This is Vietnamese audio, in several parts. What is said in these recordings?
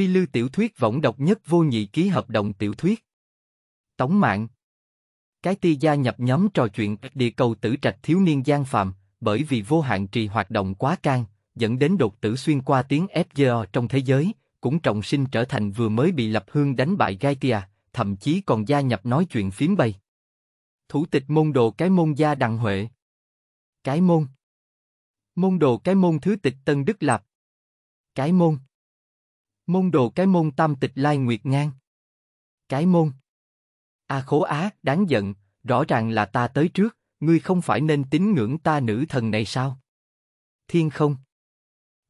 Phi Lưu tiểu thuyết võng độc nhất vô nhị ký hợp đồng tiểu thuyết. Tống mạng. Cái ti gia nhập nhóm trò chuyện địa cầu tử trạch thiếu niên gian phạm, bởi vì vô hạn trì hoạt động quá can, dẫn đến đột tử xuyên qua tiếng FGO trong thế giới, cũng trọng sinh trở thành vừa mới bị lập hương đánh bại gai Gaitia, thậm chí còn gia nhập nói chuyện phím bay Thủ tịch môn đồ cái môn gia đằng huệ. Cái môn. Môn đồ cái môn thứ tịch Tân Đức Lạp. Cái môn. Môn đồ cái môn tam tịch lai nguyệt ngang. Cái môn. A à khố á, đáng giận, rõ ràng là ta tới trước, ngươi không phải nên tín ngưỡng ta nữ thần này sao? Thiên không.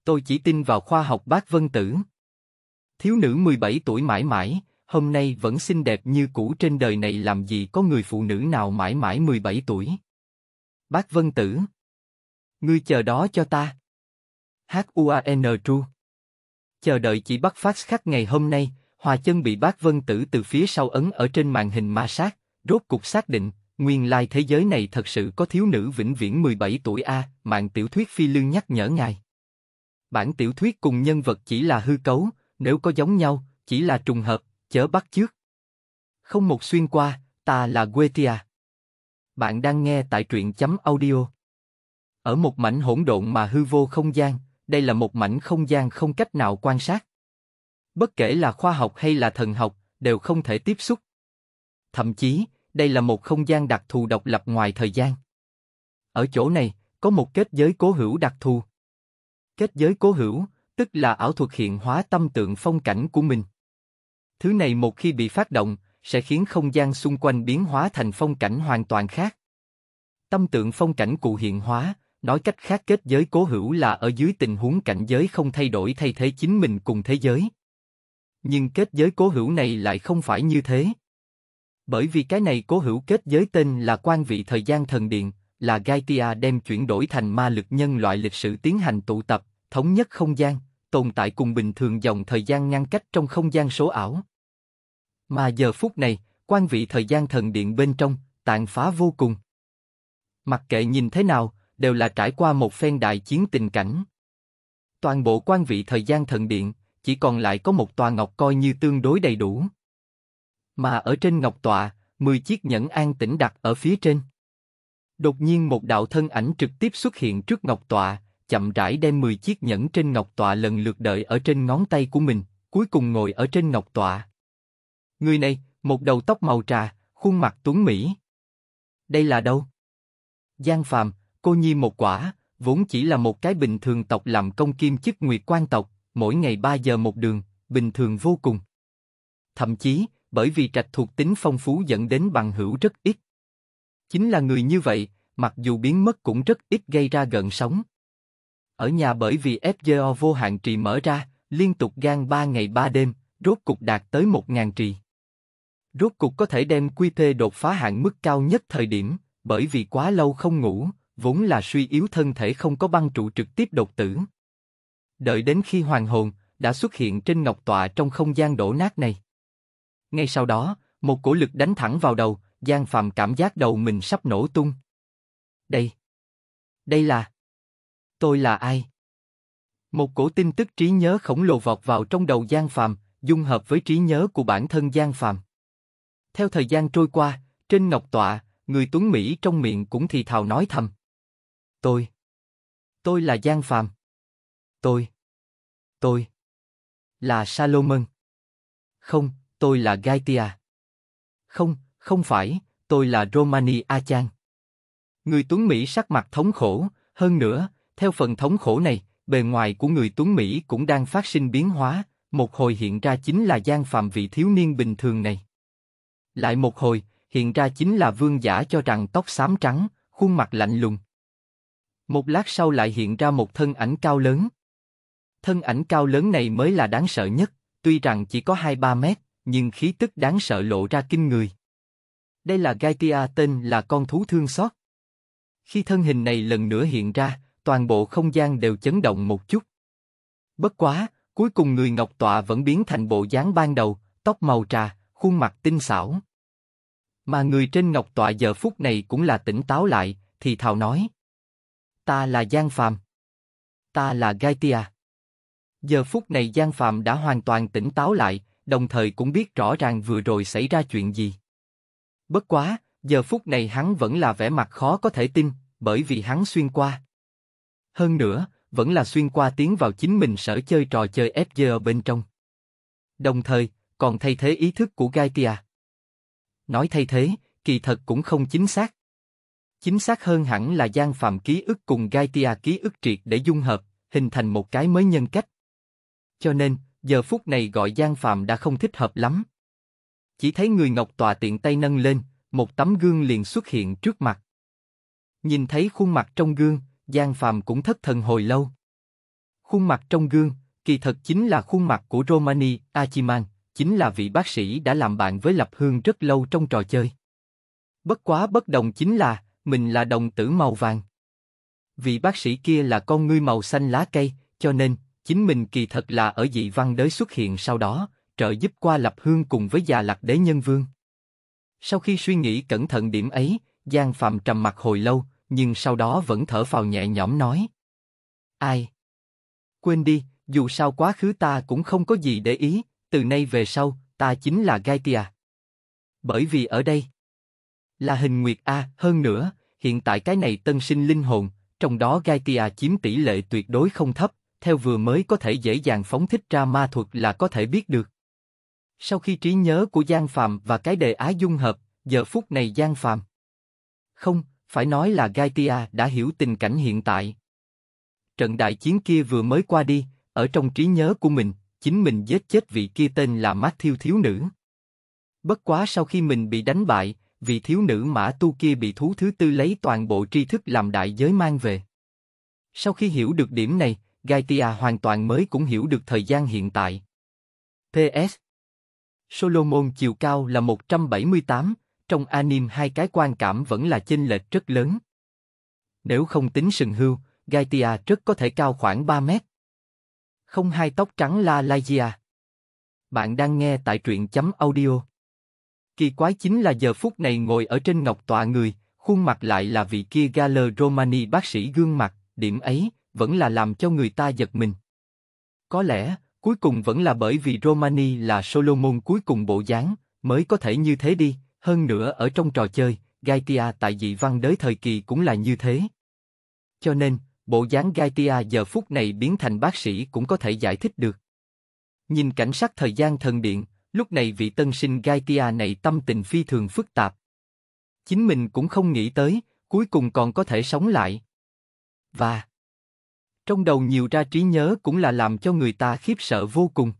Tôi chỉ tin vào khoa học bác vân tử. Thiếu nữ 17 tuổi mãi mãi, hôm nay vẫn xinh đẹp như cũ trên đời này làm gì có người phụ nữ nào mãi mãi 17 tuổi. Bác Vân Tử. Ngươi chờ đó cho ta. H-U-A-N-Tru chờ đợi chỉ bắt phát khắc ngày hôm nay, Hòa chân bị bác vân tử từ phía sau ấn ở trên màn hình ma sát, rốt cục xác định, nguyên lai thế giới này thật sự có thiếu nữ vĩnh viễn 17 tuổi A, mạng tiểu thuyết phi lương nhắc nhở ngài. Bản tiểu thuyết cùng nhân vật chỉ là hư cấu, nếu có giống nhau, chỉ là trùng hợp, chớ bắt trước. Không một xuyên qua, ta là Guetia. Bạn đang nghe tại truyện chấm audio. Ở một mảnh hỗn độn mà hư vô không gian, đây là một mảnh không gian không cách nào quan sát. Bất kể là khoa học hay là thần học, đều không thể tiếp xúc. Thậm chí, đây là một không gian đặc thù độc lập ngoài thời gian. Ở chỗ này, có một kết giới cố hữu đặc thù. Kết giới cố hữu, tức là ảo thuật hiện hóa tâm tượng phong cảnh của mình. Thứ này một khi bị phát động, sẽ khiến không gian xung quanh biến hóa thành phong cảnh hoàn toàn khác. Tâm tượng phong cảnh cụ hiện hóa, nói cách khác kết giới cố hữu là ở dưới tình huống cảnh giới không thay đổi thay thế chính mình cùng thế giới. Nhưng kết giới cố hữu này lại không phải như thế. Bởi vì cái này cố hữu kết giới tên là quan vị thời gian thần điện, là Gaitia đem chuyển đổi thành ma lực nhân loại lịch sử tiến hành tụ tập, thống nhất không gian, tồn tại cùng bình thường dòng thời gian ngăn cách trong không gian số ảo. Mà giờ phút này, quan vị thời gian thần điện bên trong, tàn phá vô cùng. Mặc kệ nhìn thế nào, đều là trải qua một phen đại chiến tình cảnh. Toàn bộ quan vị thời gian thần điện, chỉ còn lại có một tòa ngọc coi như tương đối đầy đủ. Mà ở trên ngọc tọa, 10 chiếc nhẫn an tĩnh đặt ở phía trên. Đột nhiên một đạo thân ảnh trực tiếp xuất hiện trước ngọc tọa, chậm rãi đem 10 chiếc nhẫn trên ngọc tọa lần lượt đợi ở trên ngón tay của mình, cuối cùng ngồi ở trên ngọc tọa. Người này, một đầu tóc màu trà, khuôn mặt tuấn mỹ. Đây là đâu? Giang Phàm, cô nhi một quả, vốn chỉ là một cái bình thường tộc làm công kim chức nguyệt quan tộc, mỗi ngày 3 giờ một đường, bình thường vô cùng. Thậm chí, bởi vì trạch thuộc tính phong phú dẫn đến bằng hữu rất ít. Chính là người như vậy, mặc dù biến mất cũng rất ít gây ra gần sóng. Ở nhà bởi vì FGO vô hạn trì mở ra, liên tục gan 3 ngày 3 đêm, rốt cục đạt tới 1.000 trì. Rốt cục có thể đem quy thê đột phá hạn mức cao nhất thời điểm, bởi vì quá lâu không ngủ, vốn là suy yếu thân thể không có băng trụ trực tiếp đột tử. Đợi đến khi hoàng hồn đã xuất hiện trên ngọc tọa trong không gian đổ nát này. Ngay sau đó, một cổ lực đánh thẳng vào đầu, Giang phạm cảm giác đầu mình sắp nổ tung. Đây, đây là, tôi là ai? Một cổ tin tức trí nhớ khổng lồ vọt vào trong đầu Giang phạm dung hợp với trí nhớ của bản thân Giang phạm Theo thời gian trôi qua, trên ngọc tọa, người tuấn mỹ trong miệng cũng thì thào nói thầm. Tôi. Tôi là Giang Phạm. Tôi. Tôi. Là Salomon. Không, tôi là Gaitia. Không, không phải, tôi là Romani Achan. Người Tuấn Mỹ sắc mặt thống khổ, hơn nữa, theo phần thống khổ này, bề ngoài của người Tuấn Mỹ cũng đang phát sinh biến hóa, một hồi hiện ra chính là giang phạm vị thiếu niên bình thường này. Lại một hồi, hiện ra chính là vương giả cho rằng tóc xám trắng, khuôn mặt lạnh lùng. Một lát sau lại hiện ra một thân ảnh cao lớn. Thân ảnh cao lớn này mới là đáng sợ nhất, tuy rằng chỉ có 2-3 mét, nhưng khí tức đáng sợ lộ ra kinh người. Đây là Gaitia tên là con thú thương xót. Khi thân hình này lần nữa hiện ra, toàn bộ không gian đều chấn động một chút. Bất quá, cuối cùng người ngọc tọa vẫn biến thành bộ dáng ban đầu, tóc màu trà, khuôn mặt tinh xảo. Mà người trên ngọc tọa giờ phút này cũng là tỉnh táo lại, thì thào nói. Ta là Giang Phạm. Ta là Gaitia. Giờ phút này Giang Phạm đã hoàn toàn tỉnh táo lại, đồng thời cũng biết rõ ràng vừa rồi xảy ra chuyện gì. Bất quá, giờ phút này hắn vẫn là vẻ mặt khó có thể tin, bởi vì hắn xuyên qua. Hơn nữa, vẫn là xuyên qua tiến vào chính mình sở chơi trò chơi FG ở bên trong. Đồng thời, còn thay thế ý thức của Gaitia. Nói thay thế, kỳ thật cũng không chính xác. Chính xác hơn hẳn là gian phạm ký ức cùng Gaitia ký ức triệt để dung hợp, hình thành một cái mới nhân cách. Cho nên, giờ phút này gọi gian phạm đã không thích hợp lắm. Chỉ thấy người Ngọc Tòa tiện tay nâng lên, một tấm gương liền xuất hiện trước mặt. Nhìn thấy khuôn mặt trong gương, Giang phạm cũng thất thần hồi lâu. Khuôn mặt trong gương, kỳ thật chính là khuôn mặt của Romani Achiman, chính là vị bác sĩ đã làm bạn với Lập Hương rất lâu trong trò chơi. Bất quá bất đồng chính là, mình là đồng tử màu vàng. Vị bác sĩ kia là con ngươi màu xanh lá cây, cho nên, chính mình kỳ thật là ở dị văn đới xuất hiện sau đó, trợ giúp qua lập hương cùng với già lạc đế nhân vương. Sau khi suy nghĩ cẩn thận điểm ấy, Giang Phạm trầm mặt hồi lâu, nhưng sau đó vẫn thở phào nhẹ nhõm nói. Ai? Quên đi, dù sao quá khứ ta cũng không có gì để ý, từ nay về sau, ta chính là Gaitia. Bởi vì ở đây, là hình nguyệt a. Hơn nữa, hiện tại cái này tân sinh linh hồn, trong đó Gaitia chiếm tỷ lệ tuyệt đối không thấp, theo vừa mới có thể dễ dàng phóng thích ra ma thuật là có thể biết được. Sau khi trí nhớ của Giang Phàm và cái đề ái dung hợp, giờ phút này Giang Phàm không, phải nói là Gaitia đã hiểu tình cảnh hiện tại. Trận đại chiến kia vừa mới qua đi, ở trong trí nhớ của mình, chính mình giết chết vị kia tên là Mát Thiêu thiếu nữ. Bất quá sau khi mình bị đánh bại, vì thiếu nữ mã tu kia bị thú thứ tư lấy toàn bộ tri thức làm đại giới mang về. Sau khi hiểu được điểm này, Gaitia hoàn toàn mới cũng hiểu được thời gian hiện tại. PS Solomon chiều cao là 178, trong anime hai cái quan cảm vẫn là chênh lệch rất lớn. Nếu không tính sừng hưu, Gaitia rất có thể cao khoảng 3 mét. Không hai tóc trắng La Lagia. Bạn đang nghe tại truyện chấm audio Kỳ quái chính là giờ phút này ngồi ở trên ngọc tọa người, khuôn mặt lại là vị kia Galer Romani bác sĩ gương mặt, điểm ấy, vẫn là làm cho người ta giật mình. Có lẽ, cuối cùng vẫn là bởi vì Romani là Solomon cuối cùng bộ dáng, mới có thể như thế đi, hơn nữa ở trong trò chơi, Gaitia tại dị văn đới thời kỳ cũng là như thế. Cho nên, bộ dáng Gaitia giờ phút này biến thành bác sĩ cũng có thể giải thích được. Nhìn cảnh sát thời gian thần điện, Lúc này vị tân sinh Gaitia này tâm tình phi thường phức tạp. Chính mình cũng không nghĩ tới, cuối cùng còn có thể sống lại. Và trong đầu nhiều ra trí nhớ cũng là làm cho người ta khiếp sợ vô cùng.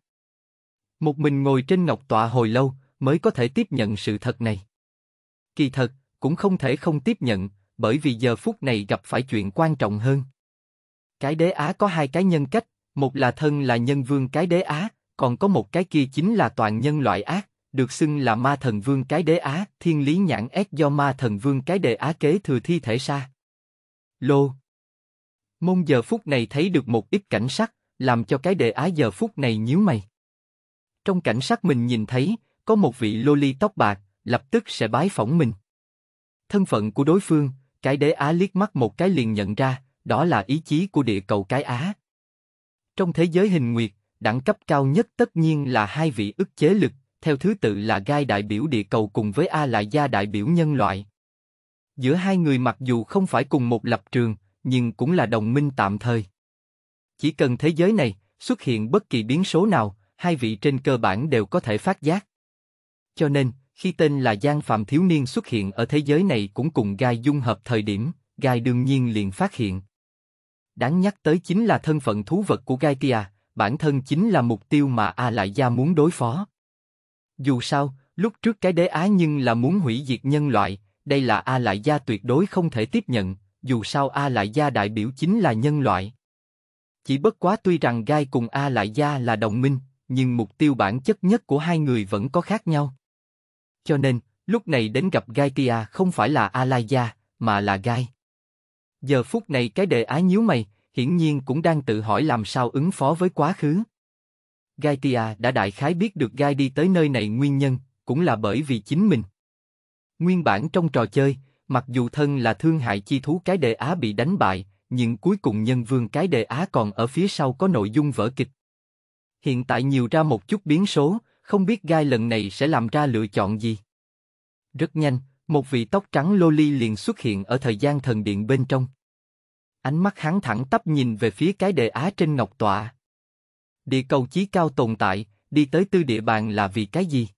Một mình ngồi trên ngọc tọa hồi lâu mới có thể tiếp nhận sự thật này. Kỳ thật, cũng không thể không tiếp nhận, bởi vì giờ phút này gặp phải chuyện quan trọng hơn. Cái đế Á có hai cái nhân cách, một là thân là nhân vương cái đế Á, còn có một cái kia chính là toàn nhân loại ác, được xưng là ma thần vương cái đế á, thiên lý nhãn ép do ma thần vương cái đề á kế thừa thi thể xa Lô Môn giờ phút này thấy được một ít cảnh sắc, làm cho cái đề á giờ phút này nhíu mày. Trong cảnh sắc mình nhìn thấy, có một vị lô ly tóc bạc, lập tức sẽ bái phỏng mình. Thân phận của đối phương, cái đế á liếc mắt một cái liền nhận ra, đó là ý chí của địa cầu cái á. Trong thế giới hình nguyệt, đẳng cấp cao nhất tất nhiên là hai vị ức chế lực, theo thứ tự là Gai đại biểu địa cầu cùng với A lại Gia đại biểu nhân loại. Giữa hai người mặc dù không phải cùng một lập trường, nhưng cũng là đồng minh tạm thời. Chỉ cần thế giới này xuất hiện bất kỳ biến số nào, hai vị trên cơ bản đều có thể phát giác. Cho nên, khi tên là Giang Phạm thiếu niên xuất hiện ở thế giới này cũng cùng Gai dung hợp thời điểm, Gai đương nhiên liền phát hiện. Đáng nhắc tới chính là thân phận thú vật của Gai Tia, bản thân chính là mục tiêu mà A Lại Gia muốn đối phó. Dù sao, lúc trước cái đế á nhưng là muốn hủy diệt nhân loại, đây là A Lại Gia tuyệt đối không thể tiếp nhận, dù sao A Lại Gia đại biểu chính là nhân loại. Chỉ bất quá tuy rằng Gai cùng A Lại Gia là đồng minh, nhưng mục tiêu bản chất nhất của hai người vẫn có khác nhau. Cho nên, lúc này đến gặp Gai Tia không phải là A lại Gia, mà là Gai. Giờ phút này cái đề á nhíu mày, hiển nhiên cũng đang tự hỏi làm sao ứng phó với quá khứ. Gaitia đã đại khái biết được Gai đi tới nơi này nguyên nhân, cũng là bởi vì chính mình. Nguyên bản trong trò chơi, mặc dù thân là thương hại chi thú cái đề á bị đánh bại, nhưng cuối cùng nhân vương cái đề á còn ở phía sau có nội dung vở kịch. Hiện tại nhiều ra một chút biến số, không biết Gai lần này sẽ làm ra lựa chọn gì. Rất nhanh, một vị tóc trắng loli liền xuất hiện ở thời gian thần điện bên trong. Ánh mắt hắn thẳng tắp nhìn về phía cái đề á trên ngọc tọa. Địa cầu chí cao tồn tại, đi tới tư địa bàn là vì cái gì?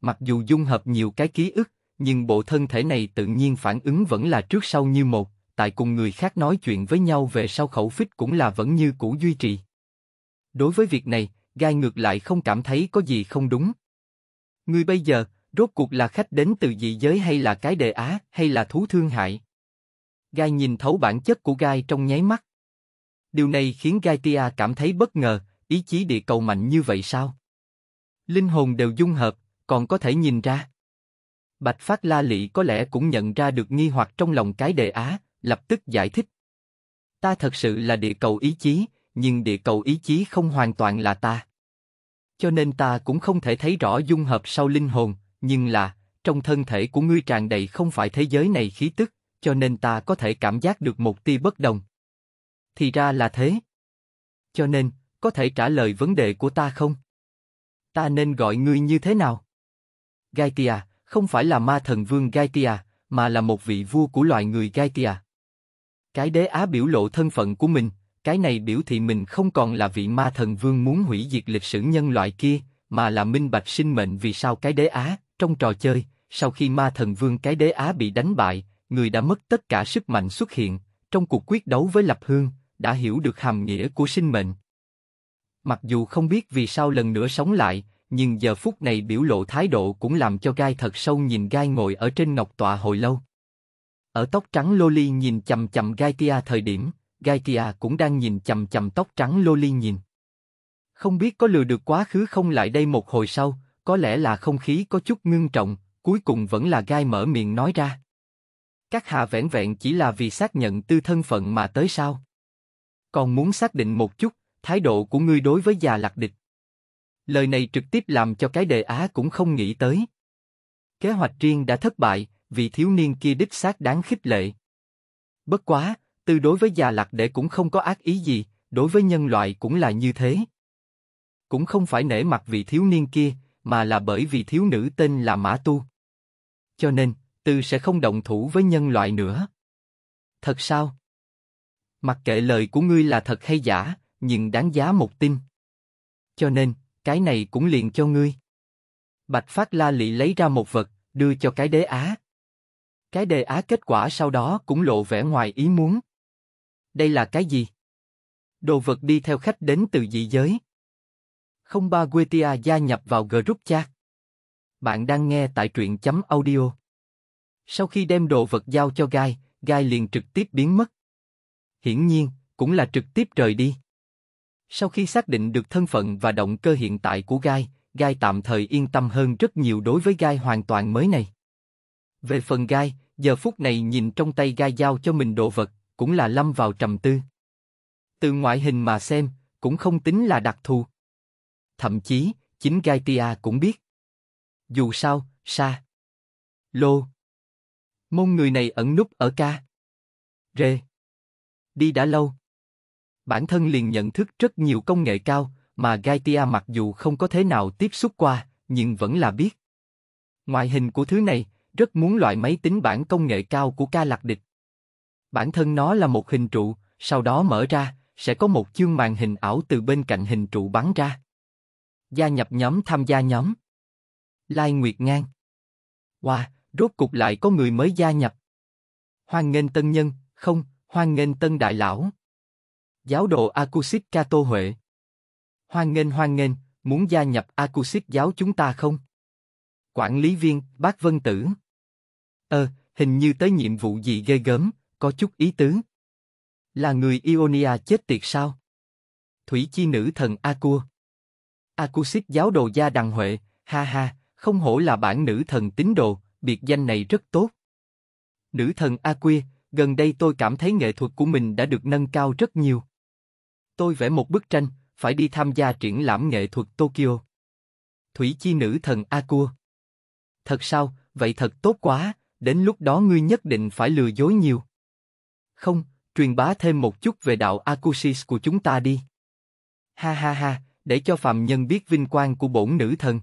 Mặc dù dung hợp nhiều cái ký ức, nhưng bộ thân thể này tự nhiên phản ứng vẫn là trước sau như một, tại cùng người khác nói chuyện với nhau về sau khẩu phích cũng là vẫn như cũ duy trì. Đối với việc này, Gai ngược lại không cảm thấy có gì không đúng. Người bây giờ, rốt cuộc là khách đến từ dị giới hay là cái đề á, hay là thú thương hại? Gai nhìn thấu bản chất của Gai trong nháy mắt. Điều này khiến Gai Tia cảm thấy bất ngờ, ý chí địa cầu mạnh như vậy sao? Linh hồn đều dung hợp, còn có thể nhìn ra. Bạch Phát La Lị có lẽ cũng nhận ra được nghi hoặc trong lòng cái đề á, lập tức giải thích. Ta thật sự là địa cầu ý chí, nhưng địa cầu ý chí không hoàn toàn là ta. Cho nên ta cũng không thể thấy rõ dung hợp sau linh hồn, nhưng là, trong thân thể của ngươi tràn đầy không phải thế giới này khí tức, cho nên ta có thể cảm giác được một tia bất đồng. Thì ra là thế. Cho nên, có thể trả lời vấn đề của ta không? Ta nên gọi ngươi như thế nào? Gaitia, không phải là ma thần vương Gaitia, mà là một vị vua của loài người Gaitia. Cái đế á biểu lộ thân phận của mình, cái này biểu thị mình không còn là vị ma thần vương muốn hủy diệt lịch sử nhân loại kia, mà là minh bạch sinh mệnh vì sao cái đế á, trong trò chơi, sau khi ma thần vương cái đế á bị đánh bại, người đã mất tất cả sức mạnh xuất hiện trong cuộc quyết đấu với lập hương, đã hiểu được hàm nghĩa của sinh mệnh. Mặc dù không biết vì sao lần nữa sống lại, nhưng giờ phút này biểu lộ thái độ cũng làm cho Gai thật sâu nhìn Gai ngồi ở trên ngọc tọa hồi lâu. Ở tóc trắng Loli nhìn chầm chầm Gai Tia thời điểm, Gai Tia cũng đang nhìn chầm chầm tóc trắng Loli nhìn. Không biết có lừa được quá khứ không lại đây một hồi sau, có lẽ là không khí có chút ngưng trọng, cuối cùng vẫn là Gai mở miệng nói ra các hạ vẻn vẹn chỉ là vì xác nhận tư thân phận mà tới sao? Còn muốn xác định một chút, thái độ của ngươi đối với già lạc địch. Lời này trực tiếp làm cho cái đề á cũng không nghĩ tới. Kế hoạch riêng đã thất bại, vì thiếu niên kia đích xác đáng khích lệ. Bất quá, tư đối với già lạc đệ cũng không có ác ý gì, đối với nhân loại cũng là như thế. Cũng không phải nể mặt vị thiếu niên kia, mà là bởi vì thiếu nữ tên là Mã Tu. Cho nên, từ sẽ không động thủ với nhân loại nữa. Thật sao? Mặc kệ lời của ngươi là thật hay giả, nhưng đáng giá một tin. Cho nên, cái này cũng liền cho ngươi. Bạch Phát La Lị lấy ra một vật, đưa cho cái đế á. Cái đế á kết quả sau đó cũng lộ vẻ ngoài ý muốn. Đây là cái gì? Đồ vật đi theo khách đến từ dị giới. Không ba Guetia gia nhập vào group chat. Bạn đang nghe tại truyện chấm audio. Sau khi đem đồ vật giao cho Gai, Gai liền trực tiếp biến mất. Hiển nhiên, cũng là trực tiếp rời đi. Sau khi xác định được thân phận và động cơ hiện tại của Gai, Gai tạm thời yên tâm hơn rất nhiều đối với Gai hoàn toàn mới này. Về phần Gai, giờ phút này nhìn trong tay Gai giao cho mình đồ vật, cũng là lâm vào trầm tư. Từ ngoại hình mà xem, cũng không tính là đặc thù. Thậm chí, chính Gai Tia cũng biết. Dù sao, Sa, Lô, Môn người này ẩn núp ở ca. Rê. Đi đã lâu. Bản thân liền nhận thức rất nhiều công nghệ cao, mà Gaitia mặc dù không có thế nào tiếp xúc qua, nhưng vẫn là biết. Ngoại hình của thứ này, rất muốn loại máy tính bản công nghệ cao của ca lạc địch. Bản thân nó là một hình trụ, sau đó mở ra, sẽ có một chương màn hình ảo từ bên cạnh hình trụ bắn ra. Gia nhập nhóm tham gia nhóm. Lai Nguyệt Ngang. Wow, rốt cục lại có người mới gia nhập. Hoan nghênh tân nhân, không, hoan nghênh tân đại lão. Giáo đồ Akusit Kato Huệ. Hoan nghênh hoan nghênh, muốn gia nhập Akusit giáo chúng ta không? Quản lý viên, bác Vân Tử. Ờ, hình như tới nhiệm vụ gì ghê gớm, có chút ý tứ. Là người Ionia chết tiệt sao? Thủy chi nữ thần Akua. Akusit giáo đồ gia đằng Huệ, ha ha, không hổ là bản nữ thần tín đồ, biệt danh này rất tốt. Nữ thần Aquia, gần đây tôi cảm thấy nghệ thuật của mình đã được nâng cao rất nhiều. Tôi vẽ một bức tranh, phải đi tham gia triển lãm nghệ thuật Tokyo. Thủy chi nữ thần Aqua. Thật sao, vậy thật tốt quá, đến lúc đó ngươi nhất định phải lừa dối nhiều. Không, truyền bá thêm một chút về đạo Akusis của chúng ta đi. Ha ha ha, để cho phàm nhân biết vinh quang của bổn nữ thần.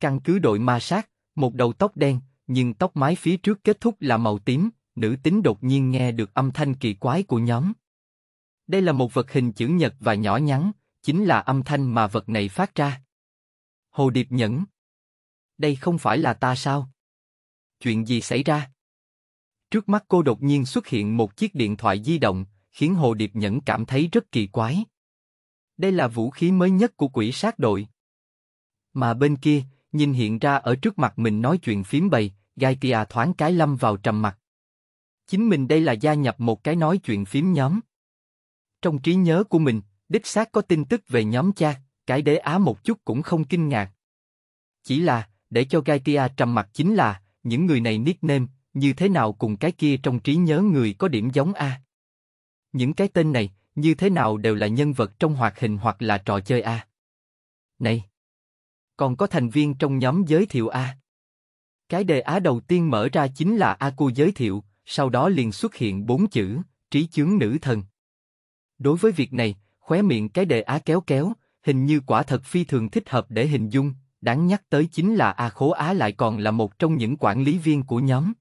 Căn cứ đội ma sát, một đầu tóc đen, nhưng tóc mái phía trước kết thúc là màu tím, nữ tính đột nhiên nghe được âm thanh kỳ quái của nhóm. Đây là một vật hình chữ nhật và nhỏ nhắn, chính là âm thanh mà vật này phát ra. Hồ Điệp nhẫn. Đây không phải là ta sao? Chuyện gì xảy ra? Trước mắt cô đột nhiên xuất hiện một chiếc điện thoại di động, khiến Hồ Điệp nhẫn cảm thấy rất kỳ quái. Đây là vũ khí mới nhất của quỷ sát đội. Mà bên kia, nhìn hiện ra ở trước mặt mình nói chuyện phím bầy, Gaitia thoáng cái lâm vào trầm mặt Chính mình đây là gia nhập một cái nói chuyện phím nhóm. Trong trí nhớ của mình, đích xác có tin tức về nhóm cha, cái đế á một chút cũng không kinh ngạc. Chỉ là, để cho Gaitia trầm mặt chính là, những người này nickname, như thế nào cùng cái kia trong trí nhớ người có điểm giống a Những cái tên này, như thế nào đều là nhân vật trong hoạt hình hoặc là trò chơi a Này! còn có thành viên trong nhóm giới thiệu A. Cái đề á đầu tiên mở ra chính là A cô giới thiệu, sau đó liền xuất hiện bốn chữ, trí chướng nữ thần. Đối với việc này, khóe miệng cái đề á kéo kéo, hình như quả thật phi thường thích hợp để hình dung, đáng nhắc tới chính là A Khố Á lại còn là một trong những quản lý viên của nhóm.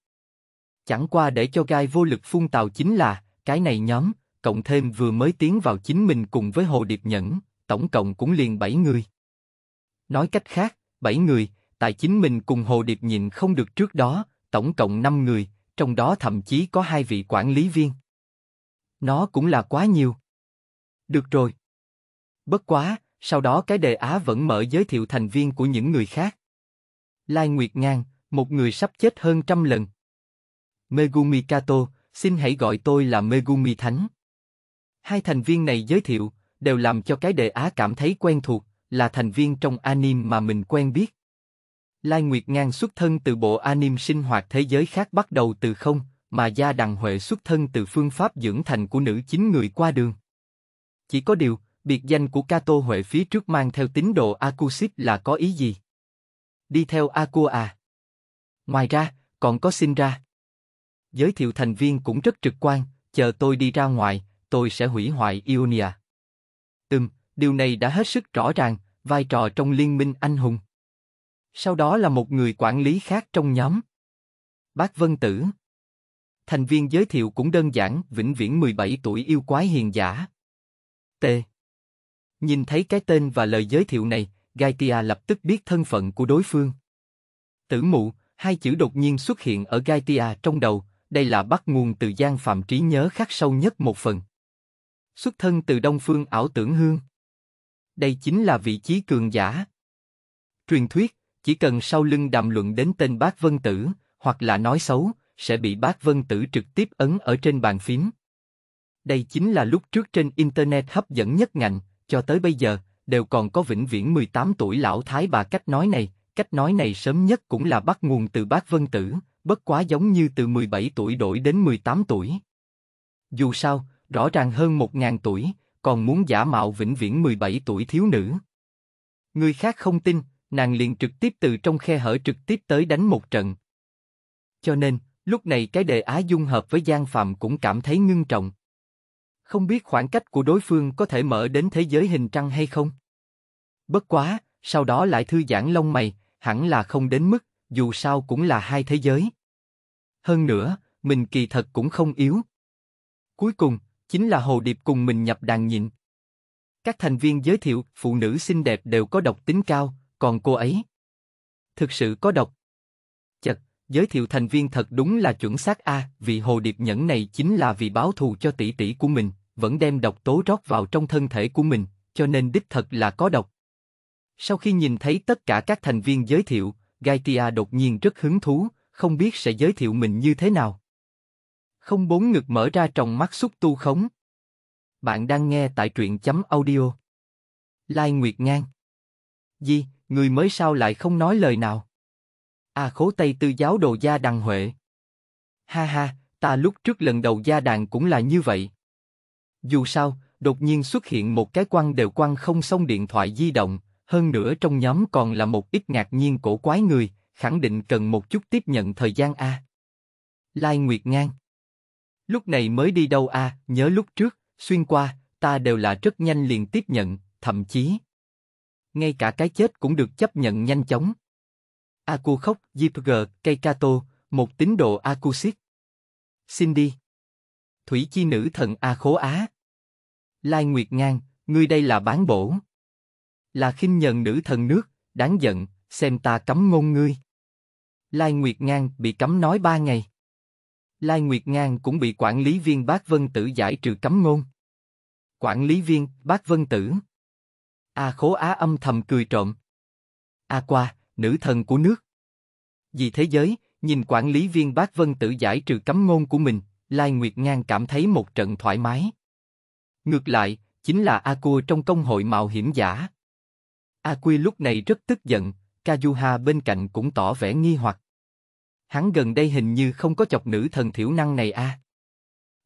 Chẳng qua để cho gai vô lực phun tàu chính là, cái này nhóm, cộng thêm vừa mới tiến vào chính mình cùng với Hồ Điệp Nhẫn, tổng cộng cũng liền bảy người. Nói cách khác, bảy người, tài chính mình cùng Hồ Điệp nhìn không được trước đó, tổng cộng năm người, trong đó thậm chí có hai vị quản lý viên. Nó cũng là quá nhiều. Được rồi. Bất quá, sau đó cái đề á vẫn mở giới thiệu thành viên của những người khác. Lai Nguyệt Ngang, một người sắp chết hơn trăm lần. Megumi Kato, xin hãy gọi tôi là Megumi Thánh. Hai thành viên này giới thiệu, đều làm cho cái đề á cảm thấy quen thuộc là thành viên trong anime mà mình quen biết. Lai Nguyệt Ngang xuất thân từ bộ anime sinh hoạt thế giới khác bắt đầu từ không, mà Gia Đằng Huệ xuất thân từ phương pháp dưỡng thành của nữ chính người qua đường. Chỉ có điều, biệt danh của Kato Huệ phía trước mang theo tín đồ Akusip là có ý gì? Đi theo Akua à? Ngoài ra, còn có xin ra. Giới thiệu thành viên cũng rất trực quan, chờ tôi đi ra ngoài, tôi sẽ hủy hoại Ionia. Ừm, điều này đã hết sức rõ ràng, vai trò trong liên minh anh hùng. Sau đó là một người quản lý khác trong nhóm. Bác Vân Tử Thành viên giới thiệu cũng đơn giản, vĩnh viễn 17 tuổi yêu quái hiền giả. T. Nhìn thấy cái tên và lời giới thiệu này, Gaitia lập tức biết thân phận của đối phương. Tử mụ, hai chữ đột nhiên xuất hiện ở Gaitia trong đầu, đây là bắt nguồn từ gian phạm trí nhớ khắc sâu nhất một phần. Xuất thân từ Đông Phương ảo tưởng hương đây chính là vị trí cường giả. Truyền thuyết, chỉ cần sau lưng đàm luận đến tên bác vân tử, hoặc là nói xấu, sẽ bị bác vân tử trực tiếp ấn ở trên bàn phím. Đây chính là lúc trước trên Internet hấp dẫn nhất ngành, cho tới bây giờ, đều còn có vĩnh viễn 18 tuổi lão thái bà cách nói này, cách nói này sớm nhất cũng là bắt nguồn từ bác vân tử, bất quá giống như từ 17 tuổi đổi đến 18 tuổi. Dù sao, rõ ràng hơn 1.000 tuổi, còn muốn giả mạo vĩnh viễn 17 tuổi thiếu nữ. Người khác không tin, nàng liền trực tiếp từ trong khe hở trực tiếp tới đánh một trận. Cho nên, lúc này cái đề Á Dung hợp với Giang Phạm cũng cảm thấy ngưng trọng. Không biết khoảng cách của đối phương có thể mở đến thế giới hình trăng hay không? Bất quá, sau đó lại thư giãn lông mày, hẳn là không đến mức, dù sao cũng là hai thế giới. Hơn nữa, mình kỳ thật cũng không yếu. Cuối cùng, chính là hồ điệp cùng mình nhập đàn nhịn. Các thành viên giới thiệu, phụ nữ xinh đẹp đều có độc tính cao, còn cô ấy thực sự có độc. Chật, giới thiệu thành viên thật đúng là chuẩn xác a, vì hồ điệp nhẫn này chính là vì báo thù cho tỷ tỷ của mình, vẫn đem độc tố rót vào trong thân thể của mình, cho nên đích thật là có độc. Sau khi nhìn thấy tất cả các thành viên giới thiệu, Gaitia đột nhiên rất hứng thú, không biết sẽ giới thiệu mình như thế nào. Không bốn ngực mở ra tròng mắt xúc tu khống. Bạn đang nghe tại truyện chấm audio. Lai Nguyệt Ngang. di người mới sao lại không nói lời nào? À khố tây tư giáo đồ gia đằng Huệ. Ha ha, ta lúc trước lần đầu gia đàn cũng là như vậy. Dù sao, đột nhiên xuất hiện một cái quăng đều quăng không xong điện thoại di động, hơn nữa trong nhóm còn là một ít ngạc nhiên cổ quái người, khẳng định cần một chút tiếp nhận thời gian a. Lai Nguyệt Ngang Lúc này mới đi đâu a à? nhớ lúc trước, xuyên qua, ta đều là rất nhanh liền tiếp nhận, thậm chí. Ngay cả cái chết cũng được chấp nhận nhanh chóng. Aku khóc, Jipg, kato một tín đồ Akusit. Xin đi. Thủy chi nữ thần A khố Á. Lai Nguyệt Ngang, ngươi đây là bán bổ. Là khinh nhờn nữ thần nước, đáng giận, xem ta cấm ngôn ngươi. Lai Nguyệt Ngang bị cấm nói ba ngày. Lai Nguyệt Ngang cũng bị quản lý viên Bác Vân Tử giải trừ cấm ngôn. Quản lý viên, Bác Vân Tử. A khố á âm thầm cười trộm. A qua, nữ thần của nước. Vì thế giới, nhìn quản lý viên Bác Vân Tử giải trừ cấm ngôn của mình, Lai Nguyệt Ngang cảm thấy một trận thoải mái. Ngược lại, chính là A Cua trong công hội mạo hiểm giả. A Quy lúc này rất tức giận, Kazuha bên cạnh cũng tỏ vẻ nghi hoặc hắn gần đây hình như không có chọc nữ thần thiểu năng này a. À.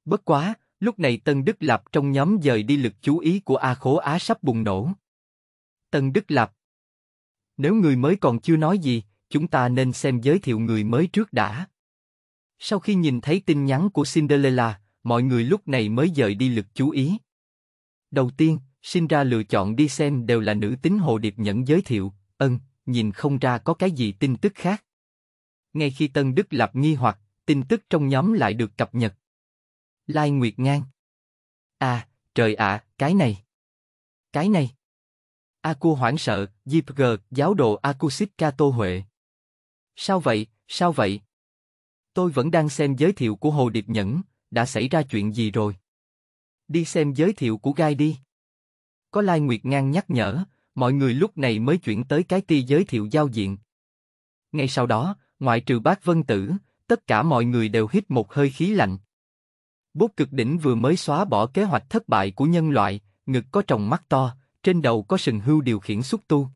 Bất quá, lúc này Tân Đức lập trong nhóm dời đi lực chú ý của A Khố Á sắp bùng nổ. Tân Đức lập Nếu người mới còn chưa nói gì, chúng ta nên xem giới thiệu người mới trước đã. Sau khi nhìn thấy tin nhắn của Cinderella, mọi người lúc này mới dời đi lực chú ý. Đầu tiên, sinh ra lựa chọn đi xem đều là nữ tính hồ điệp nhẫn giới thiệu, ân, nhìn không ra có cái gì tin tức khác ngay khi Tân Đức lập nghi hoặc, tin tức trong nhóm lại được cập nhật. Lai Nguyệt Ngang À, trời ạ, à, cái này. Cái này. Aku hoảng sợ, G, giáo đồ Akusit Kato Huệ. Sao vậy, sao vậy? Tôi vẫn đang xem giới thiệu của Hồ Điệp Nhẫn, đã xảy ra chuyện gì rồi? Đi xem giới thiệu của Gai đi. Có Lai Nguyệt Ngang nhắc nhở, mọi người lúc này mới chuyển tới cái ti giới thiệu giao diện. Ngay sau đó, ngoại trừ bác Vân Tử, tất cả mọi người đều hít một hơi khí lạnh. Bốt cực đỉnh vừa mới xóa bỏ kế hoạch thất bại của nhân loại, ngực có trồng mắt to, trên đầu có sừng hưu điều khiển xúc tu.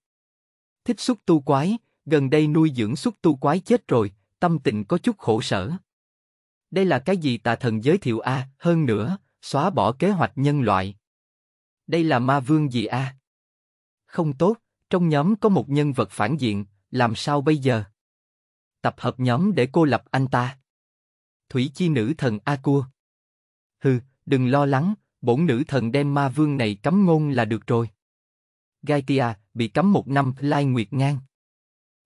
Thích xúc tu quái, gần đây nuôi dưỡng xúc tu quái chết rồi, tâm tình có chút khổ sở. Đây là cái gì tà thần giới thiệu a, hơn nữa, xóa bỏ kế hoạch nhân loại. Đây là ma vương gì a? Không tốt, trong nhóm có một nhân vật phản diện, làm sao bây giờ? tập hợp nhóm để cô lập anh ta. Thủy chi nữ thần A Cua. Hừ, đừng lo lắng, bổn nữ thần đem ma vương này cấm ngôn là được rồi. Gaitia, bị cấm một năm lai nguyệt ngang.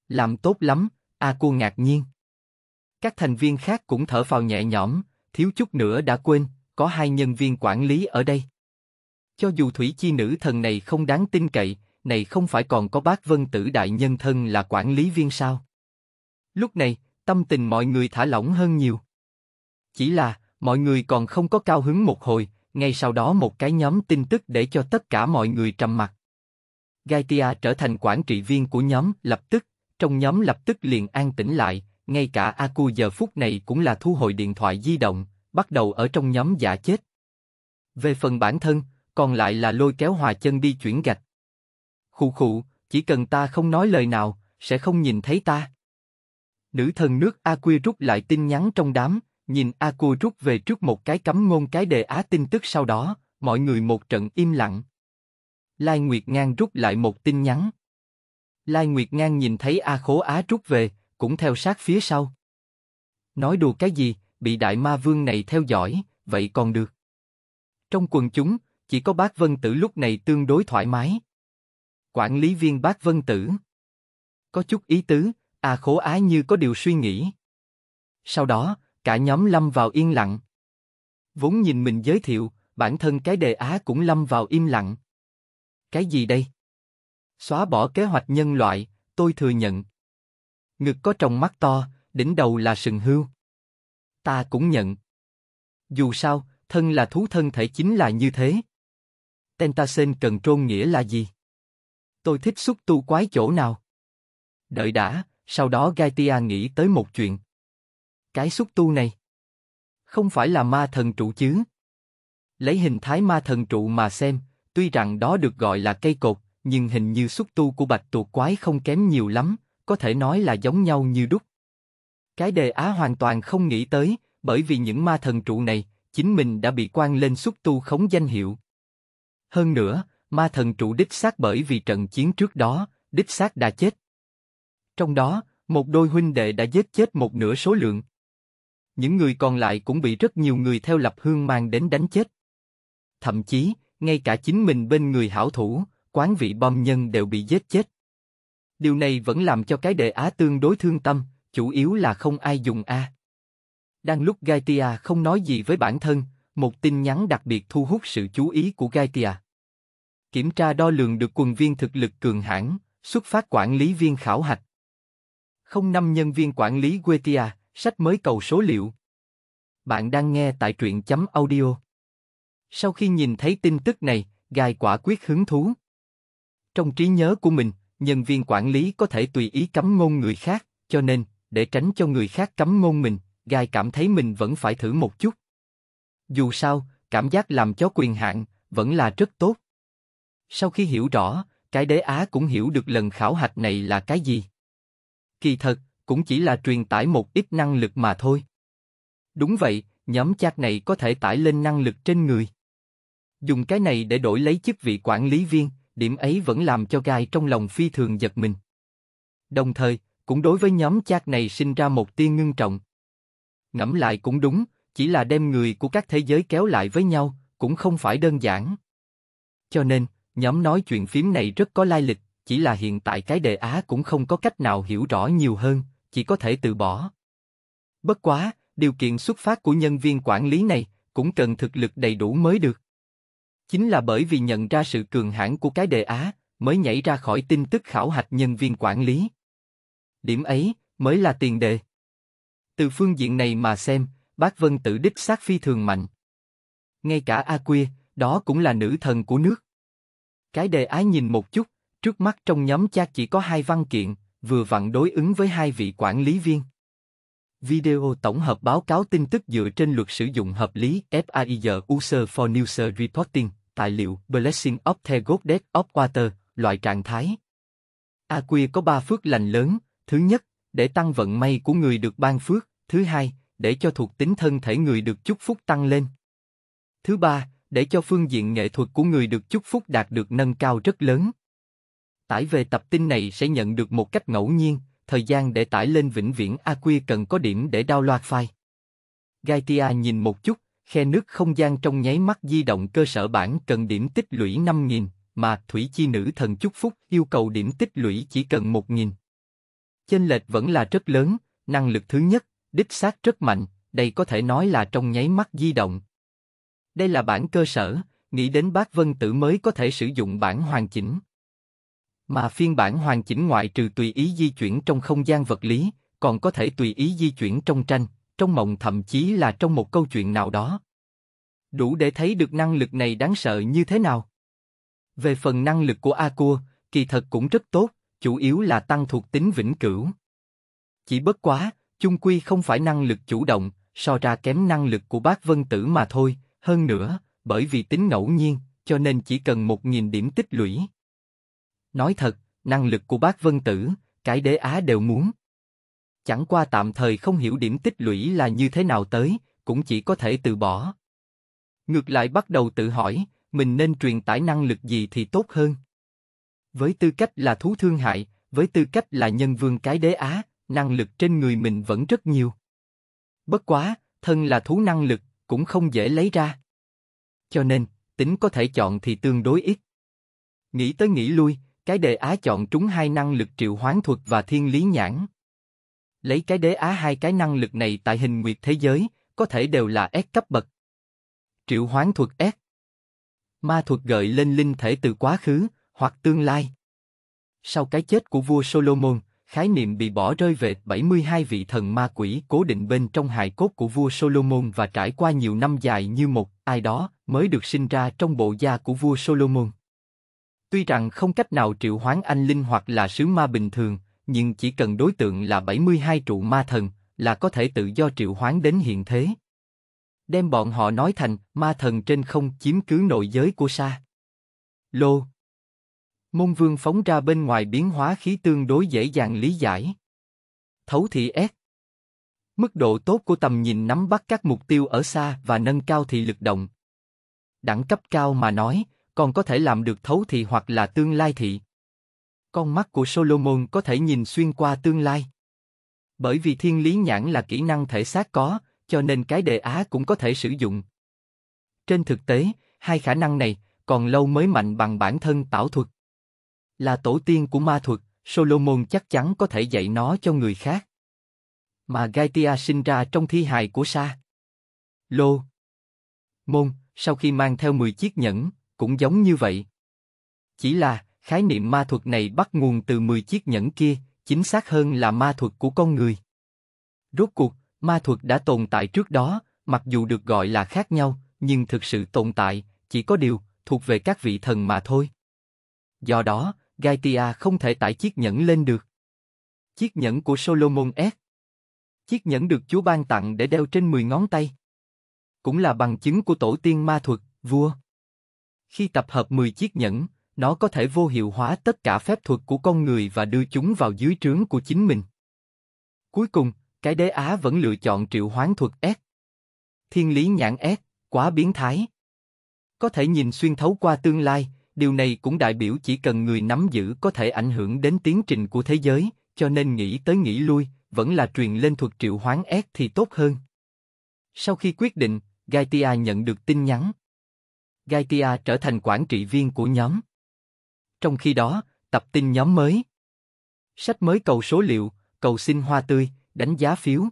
Làm tốt lắm, A Cua ngạc nhiên. Các thành viên khác cũng thở phào nhẹ nhõm, thiếu chút nữa đã quên, có hai nhân viên quản lý ở đây. Cho dù thủy chi nữ thần này không đáng tin cậy, này không phải còn có bác vân tử đại nhân thân là quản lý viên sao? Lúc này, tâm tình mọi người thả lỏng hơn nhiều. Chỉ là, mọi người còn không có cao hứng một hồi, ngay sau đó một cái nhóm tin tức để cho tất cả mọi người trầm mặc. Gaitia trở thành quản trị viên của nhóm lập tức, trong nhóm lập tức liền an tĩnh lại, ngay cả Aku giờ phút này cũng là thu hồi điện thoại di động, bắt đầu ở trong nhóm giả chết. Về phần bản thân, còn lại là lôi kéo hòa chân đi chuyển gạch. Khụ khụ, chỉ cần ta không nói lời nào, sẽ không nhìn thấy ta. Nữ thần nước Aqua rút lại tin nhắn trong đám, nhìn Aqua rút về trước một cái cấm ngôn cái đề á tin tức sau đó, mọi người một trận im lặng. Lai Nguyệt Ngang rút lại một tin nhắn. Lai Nguyệt Ngang nhìn thấy A Khố Á rút về, cũng theo sát phía sau. Nói đùa cái gì, bị đại ma vương này theo dõi, vậy còn được. Trong quần chúng, chỉ có bác Vân Tử lúc này tương đối thoải mái. Quản lý viên bác Vân Tử. Có chút ý tứ, A à khố ái như có điều suy nghĩ. Sau đó, cả nhóm lâm vào yên lặng. Vốn nhìn mình giới thiệu, bản thân cái đề á cũng lâm vào im lặng. Cái gì đây? Xóa bỏ kế hoạch nhân loại, tôi thừa nhận. Ngực có tròng mắt to, đỉnh đầu là sừng hươu. Ta cũng nhận. Dù sao, thân là thú thân thể chính là như thế. Tentasen cần trôn nghĩa là gì? Tôi thích xúc tu quái chỗ nào? Đợi đã, sau đó Gaitia nghĩ tới một chuyện. Cái xúc tu này. Không phải là ma thần trụ chứ. Lấy hình thái ma thần trụ mà xem, tuy rằng đó được gọi là cây cột, nhưng hình như xúc tu của bạch tuộc quái không kém nhiều lắm, có thể nói là giống nhau như đúc. Cái đề á hoàn toàn không nghĩ tới, bởi vì những ma thần trụ này, chính mình đã bị quan lên xúc tu khống danh hiệu. Hơn nữa, ma thần trụ đích xác bởi vì trận chiến trước đó, đích xác đã chết, trong đó, một đôi huynh đệ đã giết chết một nửa số lượng. Những người còn lại cũng bị rất nhiều người theo lập hương mang đến đánh chết. Thậm chí, ngay cả chính mình bên người hảo thủ, quán vị bom nhân đều bị giết chết. Điều này vẫn làm cho cái đệ á tương đối thương tâm, chủ yếu là không ai dùng A. Đang lúc Gaitia không nói gì với bản thân, một tin nhắn đặc biệt thu hút sự chú ý của Gaitia. Kiểm tra đo lường được quần viên thực lực cường hãn, xuất phát quản lý viên khảo hạch không năm nhân viên quản lý Guetia, sách mới cầu số liệu. Bạn đang nghe tại truyện chấm audio. Sau khi nhìn thấy tin tức này, Gai quả quyết hứng thú. Trong trí nhớ của mình, nhân viên quản lý có thể tùy ý cấm ngôn người khác, cho nên, để tránh cho người khác cấm ngôn mình, Gai cảm thấy mình vẫn phải thử một chút. Dù sao, cảm giác làm chó quyền hạn vẫn là rất tốt. Sau khi hiểu rõ, cái đế Á cũng hiểu được lần khảo hạch này là cái gì. Kỳ thật, cũng chỉ là truyền tải một ít năng lực mà thôi. Đúng vậy, nhóm chat này có thể tải lên năng lực trên người. Dùng cái này để đổi lấy chức vị quản lý viên, điểm ấy vẫn làm cho gai trong lòng phi thường giật mình. Đồng thời, cũng đối với nhóm chat này sinh ra một tiên ngưng trọng. Ngẫm lại cũng đúng, chỉ là đem người của các thế giới kéo lại với nhau, cũng không phải đơn giản. Cho nên, nhóm nói chuyện phím này rất có lai lịch chỉ là hiện tại cái đề á cũng không có cách nào hiểu rõ nhiều hơn, chỉ có thể từ bỏ. Bất quá, điều kiện xuất phát của nhân viên quản lý này cũng cần thực lực đầy đủ mới được. Chính là bởi vì nhận ra sự cường hãn của cái đề á, mới nhảy ra khỏi tin tức khảo hạch nhân viên quản lý. Điểm ấy mới là tiền đề. Từ phương diện này mà xem, bác Vân tự đích sát phi thường mạnh. Ngay cả A Quy, đó cũng là nữ thần của nước. Cái đề ái nhìn một chút, Trước mắt trong nhóm cha chỉ có hai văn kiện, vừa vặn đối ứng với hai vị quản lý viên. Video tổng hợp báo cáo tin tức dựa trên luật sử dụng hợp lý FAIR User for News Reporting, tài liệu Blessing of the Goddess of Water, loại trạng thái. Aquia có ba phước lành lớn, thứ nhất, để tăng vận may của người được ban phước, thứ hai, để cho thuộc tính thân thể người được chúc phúc tăng lên. Thứ ba, để cho phương diện nghệ thuật của người được chúc phúc đạt được nâng cao rất lớn. Tải về tập tin này sẽ nhận được một cách ngẫu nhiên, thời gian để tải lên vĩnh viễn AQ cần có điểm để download file. Gaitia nhìn một chút, khe nước không gian trong nháy mắt di động cơ sở bản cần điểm tích lũy 5.000, mà Thủy Chi Nữ Thần Chúc Phúc yêu cầu điểm tích lũy chỉ cần 1.000. Chênh lệch vẫn là rất lớn, năng lực thứ nhất, đích xác rất mạnh, đây có thể nói là trong nháy mắt di động. Đây là bản cơ sở, nghĩ đến bác Vân Tử mới có thể sử dụng bản hoàn chỉnh. Mà phiên bản hoàn chỉnh ngoại trừ tùy ý di chuyển trong không gian vật lý, còn có thể tùy ý di chuyển trong tranh, trong mộng thậm chí là trong một câu chuyện nào đó. Đủ để thấy được năng lực này đáng sợ như thế nào. Về phần năng lực của Akua, kỳ thật cũng rất tốt, chủ yếu là tăng thuộc tính vĩnh cửu. Chỉ bất quá, chung quy không phải năng lực chủ động, so ra kém năng lực của bác vân tử mà thôi, hơn nữa, bởi vì tính ngẫu nhiên, cho nên chỉ cần 1.000 điểm tích lũy. Nói thật, năng lực của bác Vân Tử, cái đế á đều muốn. Chẳng qua tạm thời không hiểu điểm tích lũy là như thế nào tới, cũng chỉ có thể từ bỏ. Ngược lại bắt đầu tự hỏi, mình nên truyền tải năng lực gì thì tốt hơn. Với tư cách là thú thương hại, với tư cách là nhân vương cái đế á, năng lực trên người mình vẫn rất nhiều. Bất quá, thân là thú năng lực, cũng không dễ lấy ra. Cho nên, tính có thể chọn thì tương đối ít. Nghĩ tới nghĩ lui, cái đề á chọn trúng hai năng lực triệu hoán thuật và thiên lý nhãn. Lấy cái đế á hai cái năng lực này tại hình nguyệt thế giới, có thể đều là S cấp bậc. Triệu hoán thuật S Ma thuật gợi lên linh thể từ quá khứ, hoặc tương lai. Sau cái chết của vua Solomon, khái niệm bị bỏ rơi về 72 vị thần ma quỷ cố định bên trong hài cốt của vua Solomon và trải qua nhiều năm dài như một ai đó mới được sinh ra trong bộ da của vua Solomon. Tuy rằng không cách nào triệu hoán anh linh hoặc là sứ ma bình thường, nhưng chỉ cần đối tượng là 72 trụ ma thần, là có thể tự do triệu hoán đến hiện thế. Đem bọn họ nói thành ma thần trên không chiếm cứ nội giới của Sa. Lô Môn vương phóng ra bên ngoài biến hóa khí tương đối dễ dàng lý giải. Thấu thị S Mức độ tốt của tầm nhìn nắm bắt các mục tiêu ở xa và nâng cao thị lực động. Đẳng cấp cao mà nói, còn có thể làm được thấu thị hoặc là tương lai thị. Con mắt của Solomon có thể nhìn xuyên qua tương lai. Bởi vì thiên lý nhãn là kỹ năng thể xác có, cho nên cái đề á cũng có thể sử dụng. Trên thực tế, hai khả năng này còn lâu mới mạnh bằng bản thân tảo thuật. Là tổ tiên của ma thuật, Solomon chắc chắn có thể dạy nó cho người khác. Mà Gaitia sinh ra trong thi hài của Sa. Lô. Môn, sau khi mang theo 10 chiếc nhẫn, cũng giống như vậy. Chỉ là, khái niệm ma thuật này bắt nguồn từ 10 chiếc nhẫn kia, chính xác hơn là ma thuật của con người. Rốt cuộc, ma thuật đã tồn tại trước đó, mặc dù được gọi là khác nhau, nhưng thực sự tồn tại, chỉ có điều, thuộc về các vị thần mà thôi. Do đó, Gaitia không thể tải chiếc nhẫn lên được. Chiếc nhẫn của Solomon S. Chiếc nhẫn được Chúa ban tặng để đeo trên 10 ngón tay. Cũng là bằng chứng của tổ tiên ma thuật, vua. Khi tập hợp 10 chiếc nhẫn, nó có thể vô hiệu hóa tất cả phép thuật của con người và đưa chúng vào dưới trướng của chính mình. Cuối cùng, cái đế á vẫn lựa chọn triệu hoán thuật S. Thiên lý nhãn S, quá biến thái. Có thể nhìn xuyên thấu qua tương lai, điều này cũng đại biểu chỉ cần người nắm giữ có thể ảnh hưởng đến tiến trình của thế giới, cho nên nghĩ tới nghĩ lui, vẫn là truyền lên thuật triệu hoán S thì tốt hơn. Sau khi quyết định, Gaitia nhận được tin nhắn, Gaitia trở thành quản trị viên của nhóm. Trong khi đó, tập tin nhóm mới. Sách mới cầu số liệu, cầu xin hoa tươi, đánh giá phiếu.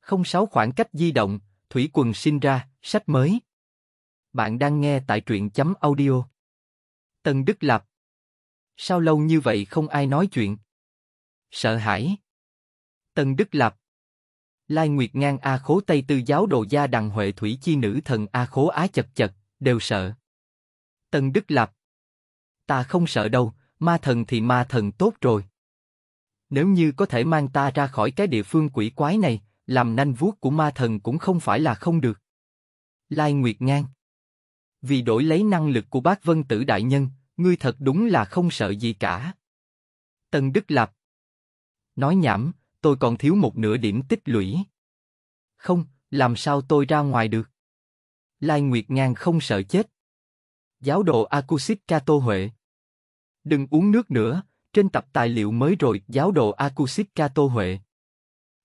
Không sáu khoảng cách di động, thủy quần sinh ra, sách mới. Bạn đang nghe tại truyện chấm audio. Tần Đức lập. Sao lâu như vậy không ai nói chuyện? Sợ hãi. Tần Đức lập. Lai Nguyệt ngang A Khố Tây Tư giáo đồ gia đằng Huệ Thủy Chi nữ thần A Khố Á chật chật, đều sợ. Tần Đức Lập, ta không sợ đâu, ma thần thì ma thần tốt rồi. Nếu như có thể mang ta ra khỏi cái địa phương quỷ quái này, làm nanh vuốt của ma thần cũng không phải là không được. Lai Nguyệt Ngang, vì đổi lấy năng lực của Bác Vân Tử đại nhân, ngươi thật đúng là không sợ gì cả. Tần Đức Lập, nói nhảm, tôi còn thiếu một nửa điểm tích lũy. Không, làm sao tôi ra ngoài được? Lai Nguyệt Ngang không sợ chết. Giáo đồ Akusit Kato Huệ. Đừng uống nước nữa, trên tập tài liệu mới rồi giáo đồ Akusit Kato Huệ.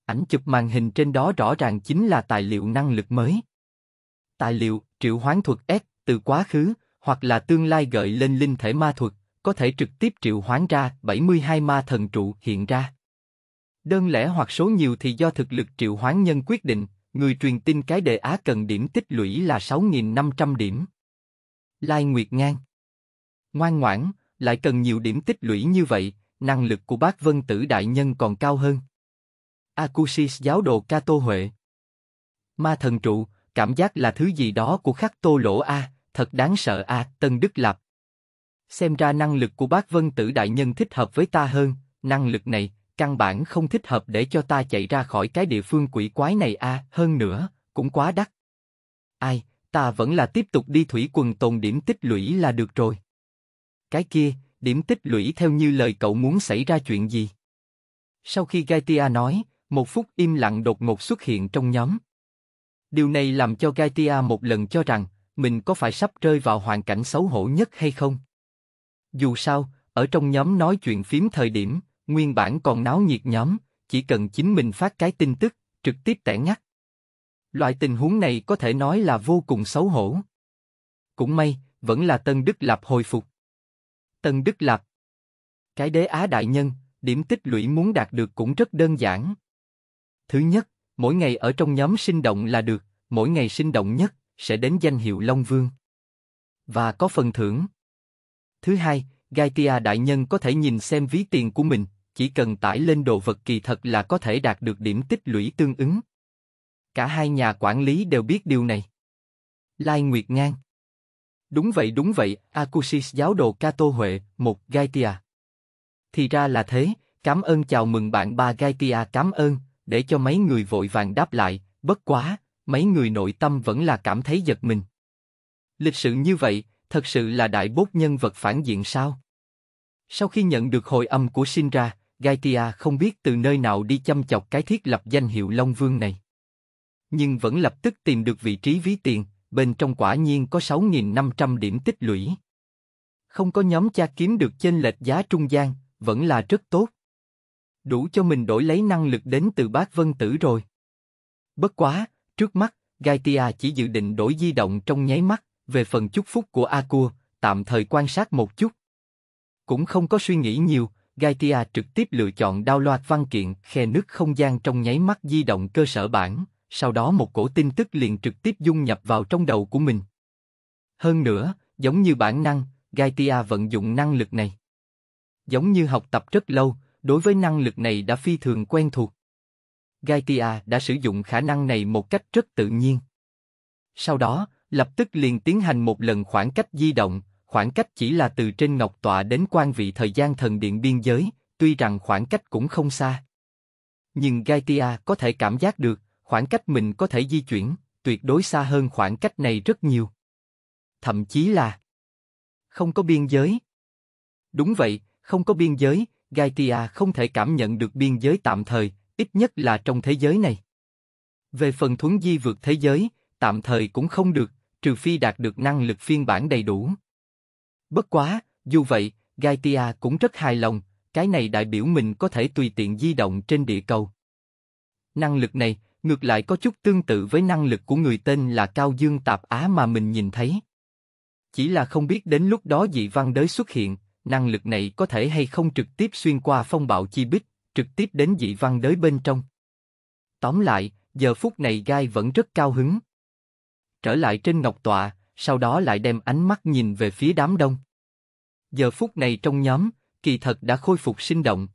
Ảnh chụp màn hình trên đó rõ ràng chính là tài liệu năng lực mới. Tài liệu, triệu hoán thuật S, từ quá khứ, hoặc là tương lai gợi lên linh thể ma thuật, có thể trực tiếp triệu hoán ra 72 ma thần trụ hiện ra. Đơn lẻ hoặc số nhiều thì do thực lực triệu hoán nhân quyết định, người truyền tin cái đề á cần điểm tích lũy là 6.500 điểm. Lai Nguyệt Ngang Ngoan ngoãn, lại cần nhiều điểm tích lũy như vậy, năng lực của bác Vân Tử Đại Nhân còn cao hơn. Akusis giáo đồ ca tô Huệ Ma thần trụ, cảm giác là thứ gì đó của khắc tô lỗ A, thật đáng sợ A, à, Tân Đức Lập. Xem ra năng lực của bác Vân Tử Đại Nhân thích hợp với ta hơn, năng lực này, căn bản không thích hợp để cho ta chạy ra khỏi cái địa phương quỷ quái này a, hơn nữa, cũng quá đắt. Ai, ta vẫn là tiếp tục đi thủy quần tồn điểm tích lũy là được rồi. Cái kia, điểm tích lũy theo như lời cậu muốn xảy ra chuyện gì? Sau khi Gaitia nói, một phút im lặng đột ngột xuất hiện trong nhóm. Điều này làm cho Gaitia một lần cho rằng, mình có phải sắp rơi vào hoàn cảnh xấu hổ nhất hay không? Dù sao, ở trong nhóm nói chuyện phím thời điểm, nguyên bản còn náo nhiệt nhóm, chỉ cần chính mình phát cái tin tức, trực tiếp tẻ ngắt. Loại tình huống này có thể nói là vô cùng xấu hổ. Cũng may, vẫn là Tân Đức Lạp hồi phục. Tân Đức Lạp Cái đế Á đại nhân, điểm tích lũy muốn đạt được cũng rất đơn giản. Thứ nhất, mỗi ngày ở trong nhóm sinh động là được, mỗi ngày sinh động nhất, sẽ đến danh hiệu Long Vương. Và có phần thưởng. Thứ hai, Gaitia đại nhân có thể nhìn xem ví tiền của mình, chỉ cần tải lên đồ vật kỳ thật là có thể đạt được điểm tích lũy tương ứng. Cả hai nhà quản lý đều biết điều này. Lai Nguyệt Ngang Đúng vậy đúng vậy, Akusis giáo đồ Kato Huệ, một Gaitia. Thì ra là thế, cảm ơn chào mừng bạn ba Gaitia cảm ơn, để cho mấy người vội vàng đáp lại, bất quá, mấy người nội tâm vẫn là cảm thấy giật mình. Lịch sự như vậy, thật sự là đại bốt nhân vật phản diện sao? Sau khi nhận được hồi âm của Sinra, Gaitia không biết từ nơi nào đi chăm chọc cái thiết lập danh hiệu Long Vương này. Nhưng vẫn lập tức tìm được vị trí ví tiền, bên trong quả nhiên có 6.500 điểm tích lũy. Không có nhóm cha kiếm được trên lệch giá trung gian, vẫn là rất tốt. Đủ cho mình đổi lấy năng lực đến từ bác Vân Tử rồi. Bất quá, trước mắt, Gaitia chỉ dự định đổi di động trong nháy mắt, về phần chúc phúc của Akua, tạm thời quan sát một chút. Cũng không có suy nghĩ nhiều, Gaitia trực tiếp lựa chọn đao loạt văn kiện, khe nước không gian trong nháy mắt di động cơ sở bản, sau đó một cổ tin tức liền trực tiếp dung nhập vào trong đầu của mình. Hơn nữa, giống như bản năng, Gaitia vận dụng năng lực này. Giống như học tập rất lâu, đối với năng lực này đã phi thường quen thuộc. Gaitia đã sử dụng khả năng này một cách rất tự nhiên. Sau đó, lập tức liền tiến hành một lần khoảng cách di động, khoảng cách chỉ là từ trên ngọc tọa đến quan vị thời gian thần điện biên giới, tuy rằng khoảng cách cũng không xa. Nhưng Gaitia có thể cảm giác được, khoảng cách mình có thể di chuyển, tuyệt đối xa hơn khoảng cách này rất nhiều. Thậm chí là không có biên giới. Đúng vậy, không có biên giới, Gaitia không thể cảm nhận được biên giới tạm thời, ít nhất là trong thế giới này. Về phần thuấn di vượt thế giới, tạm thời cũng không được, trừ phi đạt được năng lực phiên bản đầy đủ. Bất quá, dù vậy, Gaitia cũng rất hài lòng, cái này đại biểu mình có thể tùy tiện di động trên địa cầu. Năng lực này, ngược lại có chút tương tự với năng lực của người tên là Cao Dương Tạp Á mà mình nhìn thấy. Chỉ là không biết đến lúc đó dị văn đới xuất hiện, năng lực này có thể hay không trực tiếp xuyên qua phong bạo chi bích, trực tiếp đến dị văn đới bên trong. Tóm lại, giờ phút này Gai vẫn rất cao hứng. Trở lại trên ngọc tọa, sau đó lại đem ánh mắt nhìn về phía đám đông. Giờ phút này trong nhóm, kỳ thật đã khôi phục sinh động.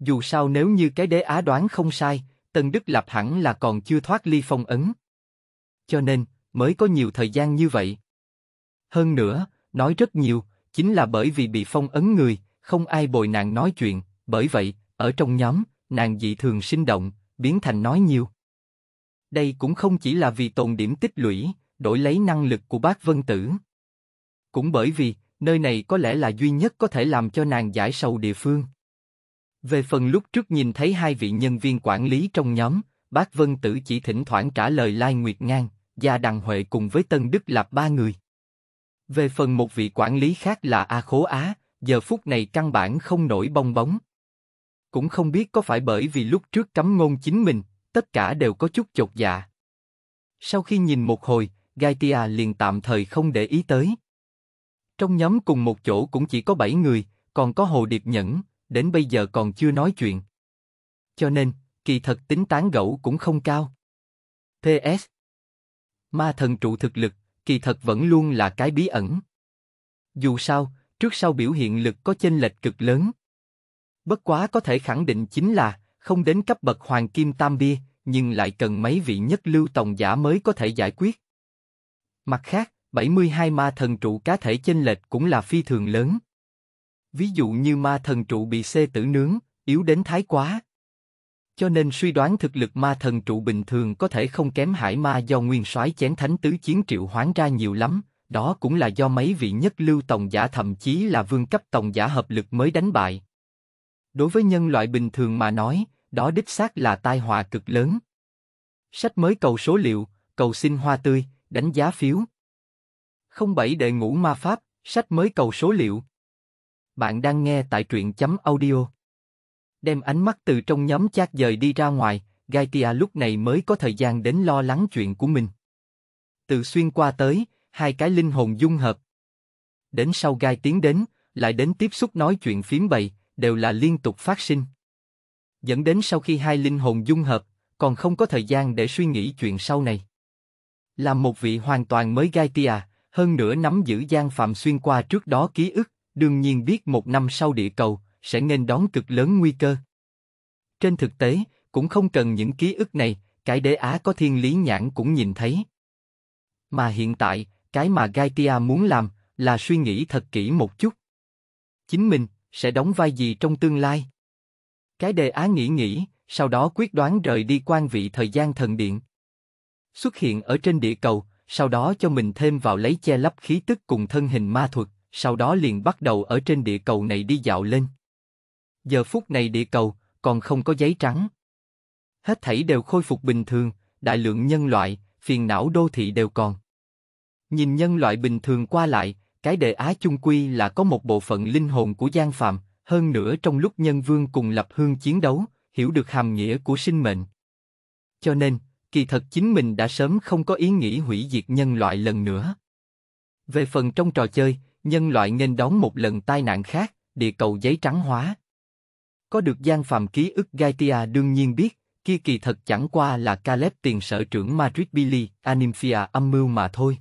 Dù sao nếu như cái đế á đoán không sai, Tần Đức lập hẳn là còn chưa thoát ly phong ấn. Cho nên, mới có nhiều thời gian như vậy. Hơn nữa, nói rất nhiều, chính là bởi vì bị phong ấn người, không ai bồi nàng nói chuyện, bởi vậy, ở trong nhóm, nàng dị thường sinh động, biến thành nói nhiều. Đây cũng không chỉ là vì tồn điểm tích lũy, đổi lấy năng lực của bác Vân Tử. Cũng bởi vì, nơi này có lẽ là duy nhất có thể làm cho nàng giải sầu địa phương. Về phần lúc trước nhìn thấy hai vị nhân viên quản lý trong nhóm, bác Vân Tử chỉ thỉnh thoảng trả lời Lai Nguyệt Ngang, Gia Đằng Huệ cùng với Tân Đức Lạp ba người. Về phần một vị quản lý khác là A Khố Á, giờ phút này căn bản không nổi bong bóng. Cũng không biết có phải bởi vì lúc trước cấm ngôn chính mình, tất cả đều có chút chột dạ. Sau khi nhìn một hồi, Gaitia liền tạm thời không để ý tới. Trong nhóm cùng một chỗ cũng chỉ có 7 người, còn có Hồ Điệp Nhẫn, đến bây giờ còn chưa nói chuyện. Cho nên, kỳ thật tính tán gẫu cũng không cao. PS Ma thần trụ thực lực, kỳ thật vẫn luôn là cái bí ẩn. Dù sao, trước sau biểu hiện lực có chênh lệch cực lớn. Bất quá có thể khẳng định chính là, không đến cấp bậc hoàng kim tam bia, nhưng lại cần mấy vị nhất lưu tòng giả mới có thể giải quyết. Mặt khác, 72 ma thần trụ cá thể chênh lệch cũng là phi thường lớn. Ví dụ như ma thần trụ bị xê tử nướng, yếu đến thái quá. Cho nên suy đoán thực lực ma thần trụ bình thường có thể không kém hải ma do nguyên soái chén thánh tứ chiến triệu hoán ra nhiều lắm, đó cũng là do mấy vị nhất lưu tổng giả thậm chí là vương cấp tổng giả hợp lực mới đánh bại. Đối với nhân loại bình thường mà nói, đó đích xác là tai họa cực lớn. Sách mới cầu số liệu, cầu xin hoa tươi, đánh giá phiếu. 07 Đệ ngũ ma pháp, sách mới cầu số liệu. Bạn đang nghe tại truyện chấm audio. Đem ánh mắt từ trong nhóm chat dời đi ra ngoài, Gaitia lúc này mới có thời gian đến lo lắng chuyện của mình. Từ xuyên qua tới, hai cái linh hồn dung hợp. Đến sau Gai tiến đến, lại đến tiếp xúc nói chuyện phím bậy, đều là liên tục phát sinh. Dẫn đến sau khi hai linh hồn dung hợp, còn không có thời gian để suy nghĩ chuyện sau này. Là một vị hoàn toàn mới Gaitia, hơn nữa nắm giữ gian phạm xuyên qua trước đó ký ức, đương nhiên biết một năm sau địa cầu, sẽ nên đón cực lớn nguy cơ. Trên thực tế, cũng không cần những ký ức này, cái đế á có thiên lý nhãn cũng nhìn thấy. Mà hiện tại, cái mà Gaitia muốn làm, là suy nghĩ thật kỹ một chút. Chính mình, sẽ đóng vai gì trong tương lai? Cái đề á nghĩ nghĩ, sau đó quyết đoán rời đi quan vị thời gian thần điện xuất hiện ở trên địa cầu, sau đó cho mình thêm vào lấy che lấp khí tức cùng thân hình ma thuật, sau đó liền bắt đầu ở trên địa cầu này đi dạo lên. Giờ phút này địa cầu còn không có giấy trắng. Hết thảy đều khôi phục bình thường, đại lượng nhân loại, phiền não đô thị đều còn. Nhìn nhân loại bình thường qua lại, cái đề á chung quy là có một bộ phận linh hồn của gian phạm, hơn nữa trong lúc nhân vương cùng lập hương chiến đấu, hiểu được hàm nghĩa của sinh mệnh. Cho nên, kỳ thật chính mình đã sớm không có ý nghĩ hủy diệt nhân loại lần nữa. Về phần trong trò chơi, nhân loại nên đón một lần tai nạn khác, địa cầu giấy trắng hóa. Có được gian phàm ký ức Gaitia đương nhiên biết, kia kỳ thật chẳng qua là Caleb tiền sở trưởng Madrid Billy, Animphia âm mưu mà thôi.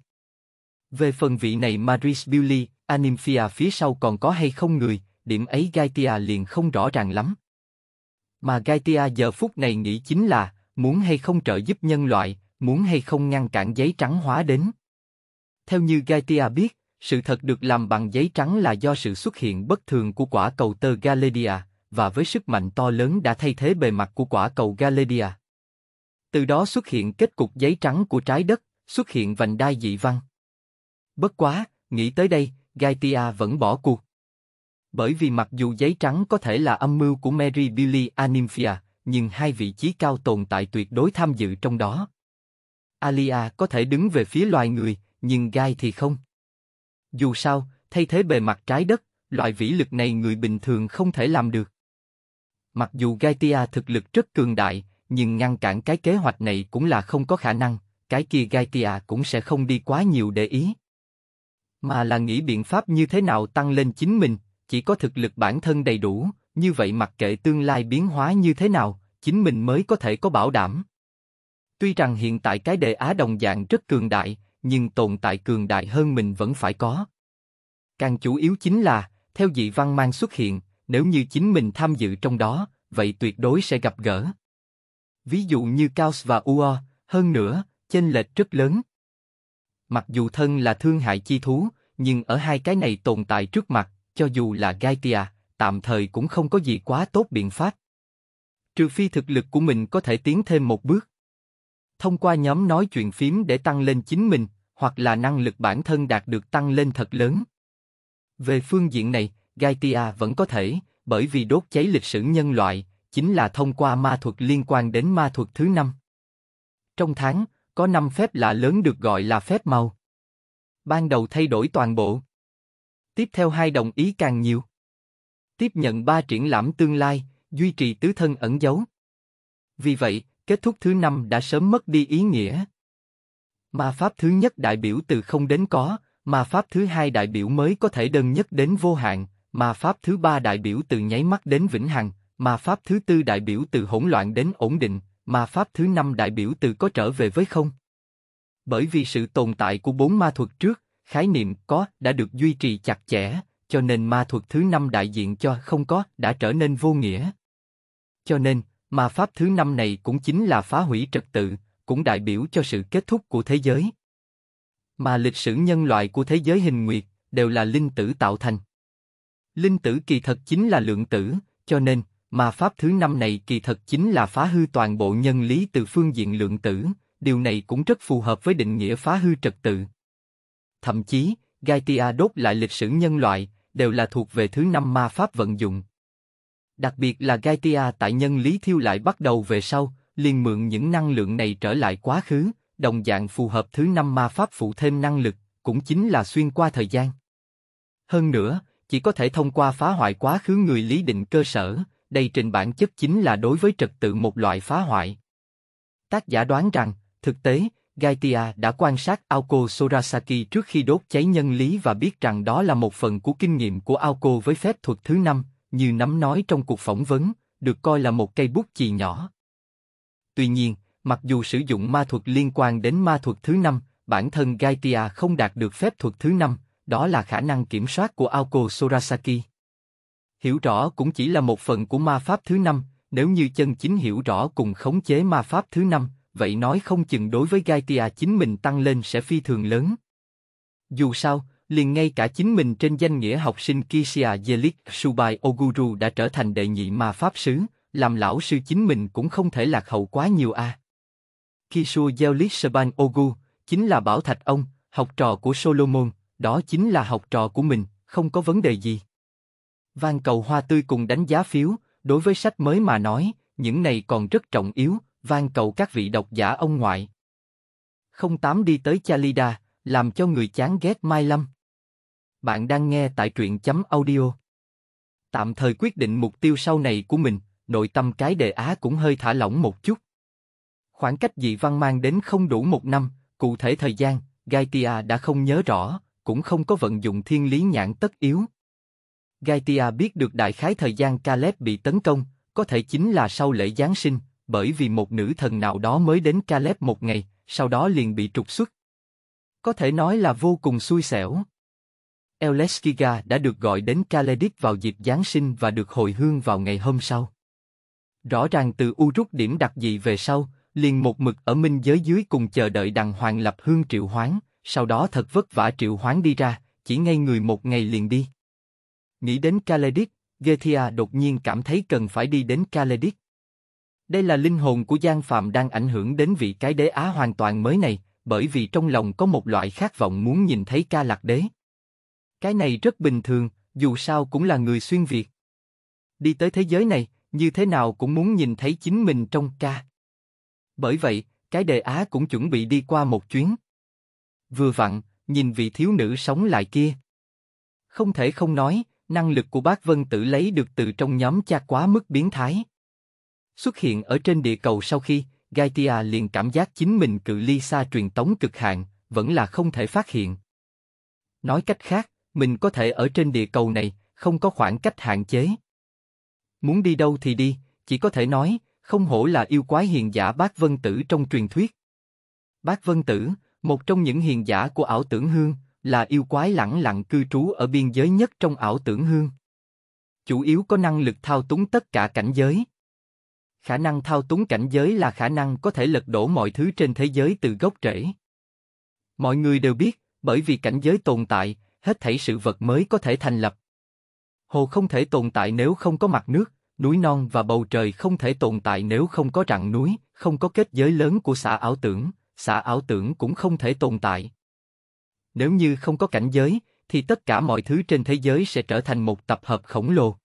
Về phần vị này Madrid Billy, Animphia phía sau còn có hay không người, điểm ấy Gaitia liền không rõ ràng lắm. Mà Gaitia giờ phút này nghĩ chính là, muốn hay không trợ giúp nhân loại, muốn hay không ngăn cản giấy trắng hóa đến. Theo như Gaitia biết, sự thật được làm bằng giấy trắng là do sự xuất hiện bất thường của quả cầu tơ Galedia, và với sức mạnh to lớn đã thay thế bề mặt của quả cầu Galedia. Từ đó xuất hiện kết cục giấy trắng của trái đất, xuất hiện vành đai dị văn. Bất quá, nghĩ tới đây, Gaitia vẫn bỏ cuộc. Bởi vì mặc dù giấy trắng có thể là âm mưu của Mary Billy Animphia, nhưng hai vị trí cao tồn tại tuyệt đối tham dự trong đó. Alia có thể đứng về phía loài người, nhưng Gai thì không. Dù sao, thay thế bề mặt trái đất, loại vĩ lực này người bình thường không thể làm được. Mặc dù Gaitia thực lực rất cường đại, nhưng ngăn cản cái kế hoạch này cũng là không có khả năng, cái kia Gaitia cũng sẽ không đi quá nhiều để ý. Mà là nghĩ biện pháp như thế nào tăng lên chính mình, chỉ có thực lực bản thân đầy đủ, như vậy mặc kệ tương lai biến hóa như thế nào, chính mình mới có thể có bảo đảm. Tuy rằng hiện tại cái đề Á đồng dạng rất cường đại, nhưng tồn tại cường đại hơn mình vẫn phải có. Càng chủ yếu chính là, theo dị văn mang xuất hiện, nếu như chính mình tham dự trong đó, vậy tuyệt đối sẽ gặp gỡ. Ví dụ như Caos và Uo, hơn nữa, chênh lệch rất lớn. Mặc dù thân là thương hại chi thú, nhưng ở hai cái này tồn tại trước mặt, cho dù là Gaitia tạm thời cũng không có gì quá tốt biện pháp. Trừ phi thực lực của mình có thể tiến thêm một bước. Thông qua nhóm nói chuyện phím để tăng lên chính mình, hoặc là năng lực bản thân đạt được tăng lên thật lớn. Về phương diện này, Gaitia vẫn có thể, bởi vì đốt cháy lịch sử nhân loại, chính là thông qua ma thuật liên quan đến ma thuật thứ năm. Trong tháng, có năm phép lạ lớn được gọi là phép màu. Ban đầu thay đổi toàn bộ. Tiếp theo hai đồng ý càng nhiều tiếp nhận ba triển lãm tương lai, duy trì tứ thân ẩn giấu. Vì vậy, kết thúc thứ năm đã sớm mất đi ý nghĩa. Ma pháp thứ nhất đại biểu từ không đến có, ma pháp thứ hai đại biểu mới có thể đơn nhất đến vô hạn, ma pháp thứ ba đại biểu từ nháy mắt đến vĩnh hằng, ma pháp thứ tư đại biểu từ hỗn loạn đến ổn định, ma pháp thứ năm đại biểu từ có trở về với không. Bởi vì sự tồn tại của bốn ma thuật trước, khái niệm có đã được duy trì chặt chẽ, cho nên ma thuật thứ năm đại diện cho không có đã trở nên vô nghĩa. Cho nên, ma pháp thứ năm này cũng chính là phá hủy trật tự, cũng đại biểu cho sự kết thúc của thế giới. Mà lịch sử nhân loại của thế giới hình nguyệt đều là linh tử tạo thành. Linh tử kỳ thật chính là lượng tử, cho nên, ma pháp thứ năm này kỳ thật chính là phá hư toàn bộ nhân lý từ phương diện lượng tử, điều này cũng rất phù hợp với định nghĩa phá hư trật tự. Thậm chí, Gaitia đốt lại lịch sử nhân loại, đều là thuộc về thứ năm ma pháp vận dụng. Đặc biệt là Gaitia tại nhân lý thiêu lại bắt đầu về sau, liền mượn những năng lượng này trở lại quá khứ, đồng dạng phù hợp thứ năm ma pháp phụ thêm năng lực, cũng chính là xuyên qua thời gian. Hơn nữa, chỉ có thể thông qua phá hoại quá khứ người lý định cơ sở, đây trình bản chất chính là đối với trật tự một loại phá hoại. Tác giả đoán rằng, thực tế, Gaitia đã quan sát Aoko Sorasaki trước khi đốt cháy nhân lý và biết rằng đó là một phần của kinh nghiệm của Aoko với phép thuật thứ năm, như nắm nói trong cuộc phỏng vấn, được coi là một cây bút chì nhỏ. Tuy nhiên, mặc dù sử dụng ma thuật liên quan đến ma thuật thứ năm, bản thân Gaitia không đạt được phép thuật thứ năm, đó là khả năng kiểm soát của Aoko Sorasaki. Hiểu rõ cũng chỉ là một phần của ma pháp thứ năm, nếu như chân chính hiểu rõ cùng khống chế ma pháp thứ năm, vậy nói không chừng đối với Gaitia chính mình tăng lên sẽ phi thường lớn. Dù sao, liền ngay cả chính mình trên danh nghĩa học sinh Kisia Yelik Subai Oguru đã trở thành đệ nhị mà pháp sứ, làm lão sư chính mình cũng không thể lạc hậu quá nhiều a. À. Kisua Yelik Subai Ogu chính là bảo thạch ông, học trò của Solomon, đó chính là học trò của mình, không có vấn đề gì. Van cầu hoa tươi cùng đánh giá phiếu, đối với sách mới mà nói, những này còn rất trọng yếu, van cầu các vị độc giả ông ngoại. không tám đi tới Chalida, làm cho người chán ghét Mai Lâm. Bạn đang nghe tại truyện chấm audio. Tạm thời quyết định mục tiêu sau này của mình, nội tâm cái đề á cũng hơi thả lỏng một chút. Khoảng cách dị văn mang đến không đủ một năm, cụ thể thời gian, Gaitia đã không nhớ rõ, cũng không có vận dụng thiên lý nhãn tất yếu. Gaitia biết được đại khái thời gian Caleb bị tấn công, có thể chính là sau lễ Giáng sinh, bởi vì một nữ thần nào đó mới đến Caleb một ngày, sau đó liền bị trục xuất. Có thể nói là vô cùng xui xẻo. Eleskiga đã được gọi đến Kaledic vào dịp Giáng sinh và được hồi hương vào ngày hôm sau. Rõ ràng từ u rút điểm đặc dị về sau, liền một mực ở minh giới dưới cùng chờ đợi đằng hoàng lập hương triệu hoán, sau đó thật vất vả triệu hoán đi ra, chỉ ngay người một ngày liền đi. Nghĩ đến Kaledic, Gethia đột nhiên cảm thấy cần phải đi đến Kaledic. Đây là linh hồn của Giang Phạm đang ảnh hưởng đến vị cái đế á hoàn toàn mới này, bởi vì trong lòng có một loại khát vọng muốn nhìn thấy ca lạc đế. Cái này rất bình thường, dù sao cũng là người xuyên Việt. Đi tới thế giới này, như thế nào cũng muốn nhìn thấy chính mình trong ca. Bởi vậy, cái đề á cũng chuẩn bị đi qua một chuyến. Vừa vặn, nhìn vị thiếu nữ sống lại kia. Không thể không nói, năng lực của bác Vân Tử lấy được từ trong nhóm cha quá mức biến thái. Xuất hiện ở trên địa cầu sau khi, Gaia liền cảm giác chính mình cự ly xa truyền tống cực hạn, vẫn là không thể phát hiện. Nói cách khác, mình có thể ở trên địa cầu này, không có khoảng cách hạn chế. Muốn đi đâu thì đi, chỉ có thể nói, không hổ là yêu quái hiền giả Bác Vân Tử trong truyền thuyết. Bác Vân Tử, một trong những hiền giả của ảo tưởng hương, là yêu quái lẳng lặng cư trú ở biên giới nhất trong ảo tưởng hương. Chủ yếu có năng lực thao túng tất cả cảnh giới. Khả năng thao túng cảnh giới là khả năng có thể lật đổ mọi thứ trên thế giới từ gốc rễ. Mọi người đều biết, bởi vì cảnh giới tồn tại, hết thảy sự vật mới có thể thành lập. Hồ không thể tồn tại nếu không có mặt nước, núi non và bầu trời không thể tồn tại nếu không có rặng núi, không có kết giới lớn của xã ảo tưởng, xã ảo tưởng cũng không thể tồn tại. Nếu như không có cảnh giới, thì tất cả mọi thứ trên thế giới sẽ trở thành một tập hợp khổng lồ.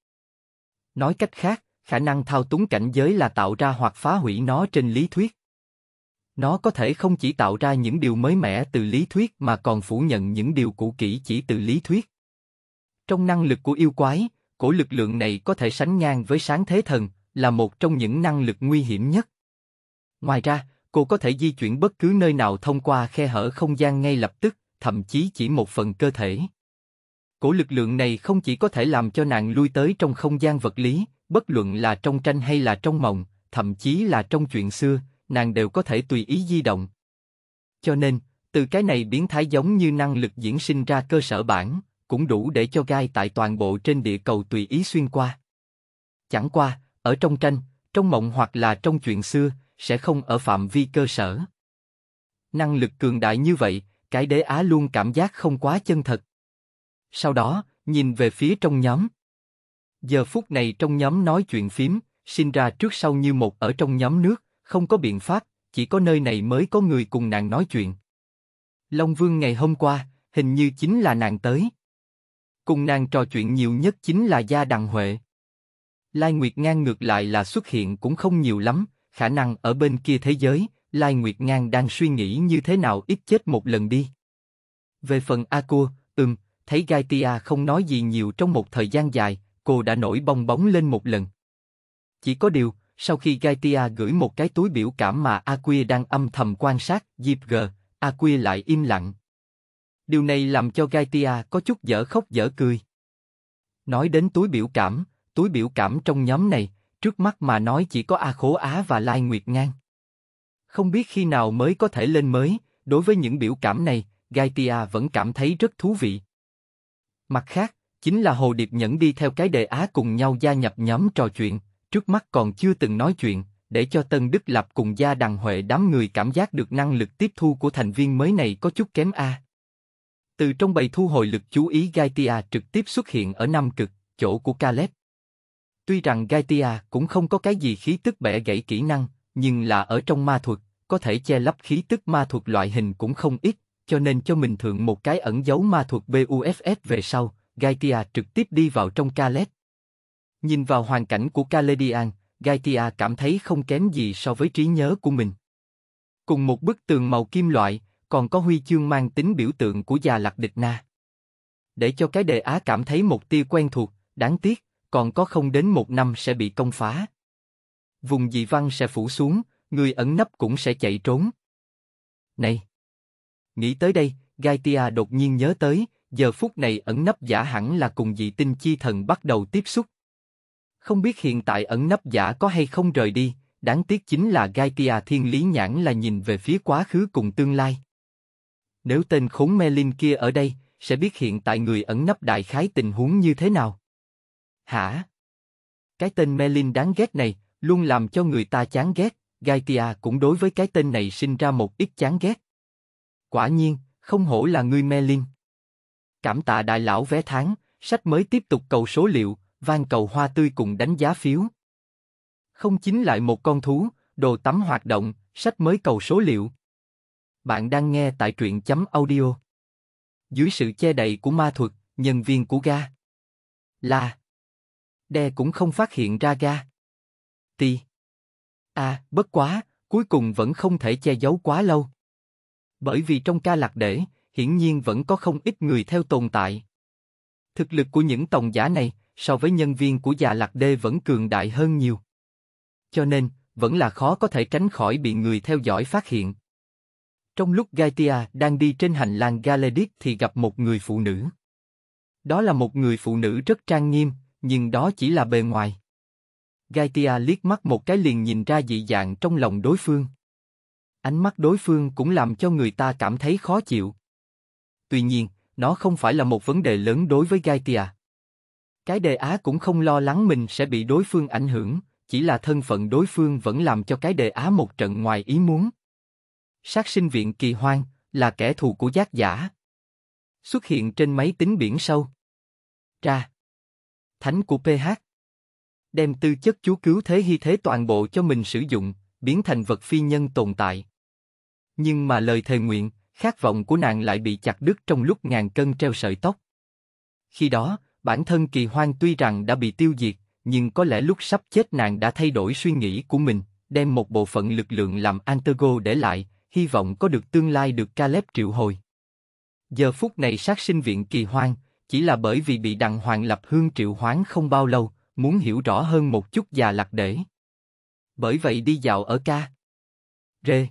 Nói cách khác, Khả năng thao túng cảnh giới là tạo ra hoặc phá hủy nó trên lý thuyết. Nó có thể không chỉ tạo ra những điều mới mẻ từ lý thuyết mà còn phủ nhận những điều cũ kỹ chỉ từ lý thuyết. Trong năng lực của yêu quái, cổ lực lượng này có thể sánh ngang với sáng thế thần, là một trong những năng lực nguy hiểm nhất. Ngoài ra, cô có thể di chuyển bất cứ nơi nào thông qua khe hở không gian ngay lập tức, thậm chí chỉ một phần cơ thể. Cổ lực lượng này không chỉ có thể làm cho nàng lui tới trong không gian vật lý, bất luận là trong tranh hay là trong mộng, thậm chí là trong chuyện xưa, nàng đều có thể tùy ý di động. Cho nên, từ cái này biến thái giống như năng lực diễn sinh ra cơ sở bản, cũng đủ để cho gai tại toàn bộ trên địa cầu tùy ý xuyên qua. Chẳng qua, ở trong tranh, trong mộng hoặc là trong chuyện xưa, sẽ không ở phạm vi cơ sở. Năng lực cường đại như vậy, cái đế á luôn cảm giác không quá chân thật. Sau đó, nhìn về phía trong nhóm. Giờ phút này trong nhóm nói chuyện phím, sinh ra trước sau như một ở trong nhóm nước, không có biện pháp, chỉ có nơi này mới có người cùng nàng nói chuyện. Long Vương ngày hôm qua, hình như chính là nàng tới. Cùng nàng trò chuyện nhiều nhất chính là Gia Đằng Huệ. Lai Nguyệt Ngang ngược lại là xuất hiện cũng không nhiều lắm, khả năng ở bên kia thế giới, Lai Nguyệt Ngang đang suy nghĩ như thế nào ít chết một lần đi. Về phần A Cua, ừm, thấy Gai Tia không nói gì nhiều trong một thời gian dài, cô đã nổi bong bóng lên một lần. Chỉ có điều, sau khi Gaitia gửi một cái túi biểu cảm mà Aquia đang âm thầm quan sát, dịp gờ, Aquia lại im lặng. Điều này làm cho Gaitia có chút dở khóc dở cười. Nói đến túi biểu cảm, túi biểu cảm trong nhóm này, trước mắt mà nói chỉ có A Khố Á và Lai Nguyệt Ngang. Không biết khi nào mới có thể lên mới, đối với những biểu cảm này, Gaitia vẫn cảm thấy rất thú vị. Mặt khác, chính là Hồ Điệp Nhẫn đi theo cái đề á cùng nhau gia nhập nhóm trò chuyện, trước mắt còn chưa từng nói chuyện, để cho Tân Đức Lập cùng gia đằng Huệ đám người cảm giác được năng lực tiếp thu của thành viên mới này có chút kém a. Từ trong bầy thu hồi lực chú ý Gaitia trực tiếp xuất hiện ở Nam Cực, chỗ của Caleb. Tuy rằng Gaitia cũng không có cái gì khí tức bẻ gãy kỹ năng, nhưng là ở trong ma thuật, có thể che lấp khí tức ma thuật loại hình cũng không ít, cho nên cho mình thượng một cái ẩn dấu ma thuật BUFF về sau, Gaitia trực tiếp đi vào trong Caled. Nhìn vào hoàn cảnh của Caledian, Gaitia cảm thấy không kém gì so với trí nhớ của mình. Cùng một bức tường màu kim loại, còn có huy chương mang tính biểu tượng của già lạc địch na. Để cho cái đề á cảm thấy một tia quen thuộc, đáng tiếc, còn có không đến một năm sẽ bị công phá. Vùng dị văn sẽ phủ xuống, người ẩn nấp cũng sẽ chạy trốn. Này! Nghĩ tới đây, Gaitia đột nhiên nhớ tới, giờ phút này ẩn nấp giả hẳn là cùng dị tinh chi thần bắt đầu tiếp xúc. Không biết hiện tại ẩn nấp giả có hay không rời đi, đáng tiếc chính là Gaitia Thiên Lý Nhãn là nhìn về phía quá khứ cùng tương lai. Nếu tên khốn Melin kia ở đây, sẽ biết hiện tại người ẩn nấp đại khái tình huống như thế nào. Hả? Cái tên Melin đáng ghét này, luôn làm cho người ta chán ghét, Gaitia cũng đối với cái tên này sinh ra một ít chán ghét. Quả nhiên, không hổ là người Melin. Cảm tạ đại lão vé tháng, sách mới tiếp tục cầu số liệu, van cầu hoa tươi cùng đánh giá phiếu. Không chính lại một con thú, đồ tắm hoạt động, sách mới cầu số liệu. Bạn đang nghe tại truyện chấm audio. Dưới sự che đậy của ma thuật, nhân viên của ga. Là. Đe cũng không phát hiện ra ga. Ti. À, bất quá, cuối cùng vẫn không thể che giấu quá lâu. Bởi vì trong ca lạc để, hiển nhiên vẫn có không ít người theo tồn tại. Thực lực của những tòng giả này so với nhân viên của già lạc đê vẫn cường đại hơn nhiều. Cho nên, vẫn là khó có thể tránh khỏi bị người theo dõi phát hiện. Trong lúc Gaitia đang đi trên hành lang Galedic thì gặp một người phụ nữ. Đó là một người phụ nữ rất trang nghiêm, nhưng đó chỉ là bề ngoài. Gaitia liếc mắt một cái liền nhìn ra dị dạng trong lòng đối phương. Ánh mắt đối phương cũng làm cho người ta cảm thấy khó chịu tuy nhiên, nó không phải là một vấn đề lớn đối với Gaitia. Cái đề á cũng không lo lắng mình sẽ bị đối phương ảnh hưởng, chỉ là thân phận đối phương vẫn làm cho cái đề á một trận ngoài ý muốn. Sát sinh viện kỳ hoang là kẻ thù của giác giả. Xuất hiện trên máy tính biển sâu. Ra. Thánh của PH. Đem tư chất chú cứu thế hy thế toàn bộ cho mình sử dụng, biến thành vật phi nhân tồn tại. Nhưng mà lời thề nguyện, khát vọng của nàng lại bị chặt đứt trong lúc ngàn cân treo sợi tóc. Khi đó, bản thân kỳ hoang tuy rằng đã bị tiêu diệt, nhưng có lẽ lúc sắp chết nàng đã thay đổi suy nghĩ của mình, đem một bộ phận lực lượng làm Antergo để lại, hy vọng có được tương lai được Caleb triệu hồi. Giờ phút này sát sinh viện kỳ hoang, chỉ là bởi vì bị đặng hoàng lập hương triệu hoán không bao lâu, muốn hiểu rõ hơn một chút già lạc để. Bởi vậy đi dạo ở ca. Rê.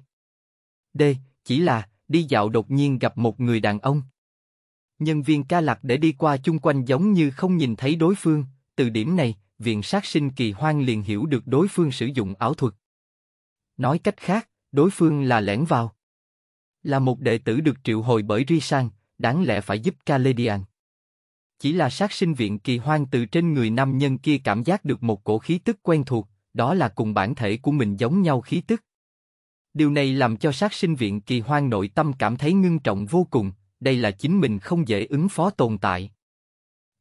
D. Chỉ là, đi dạo đột nhiên gặp một người đàn ông. Nhân viên ca lạc để đi qua chung quanh giống như không nhìn thấy đối phương, từ điểm này, viện sát sinh kỳ hoang liền hiểu được đối phương sử dụng ảo thuật. Nói cách khác, đối phương là lẻn vào. Là một đệ tử được triệu hồi bởi Ri Sang, đáng lẽ phải giúp Caledian. Chỉ là sát sinh viện kỳ hoang từ trên người nam nhân kia cảm giác được một cổ khí tức quen thuộc, đó là cùng bản thể của mình giống nhau khí tức. Điều này làm cho sát sinh viện kỳ hoang nội tâm cảm thấy ngưng trọng vô cùng, đây là chính mình không dễ ứng phó tồn tại.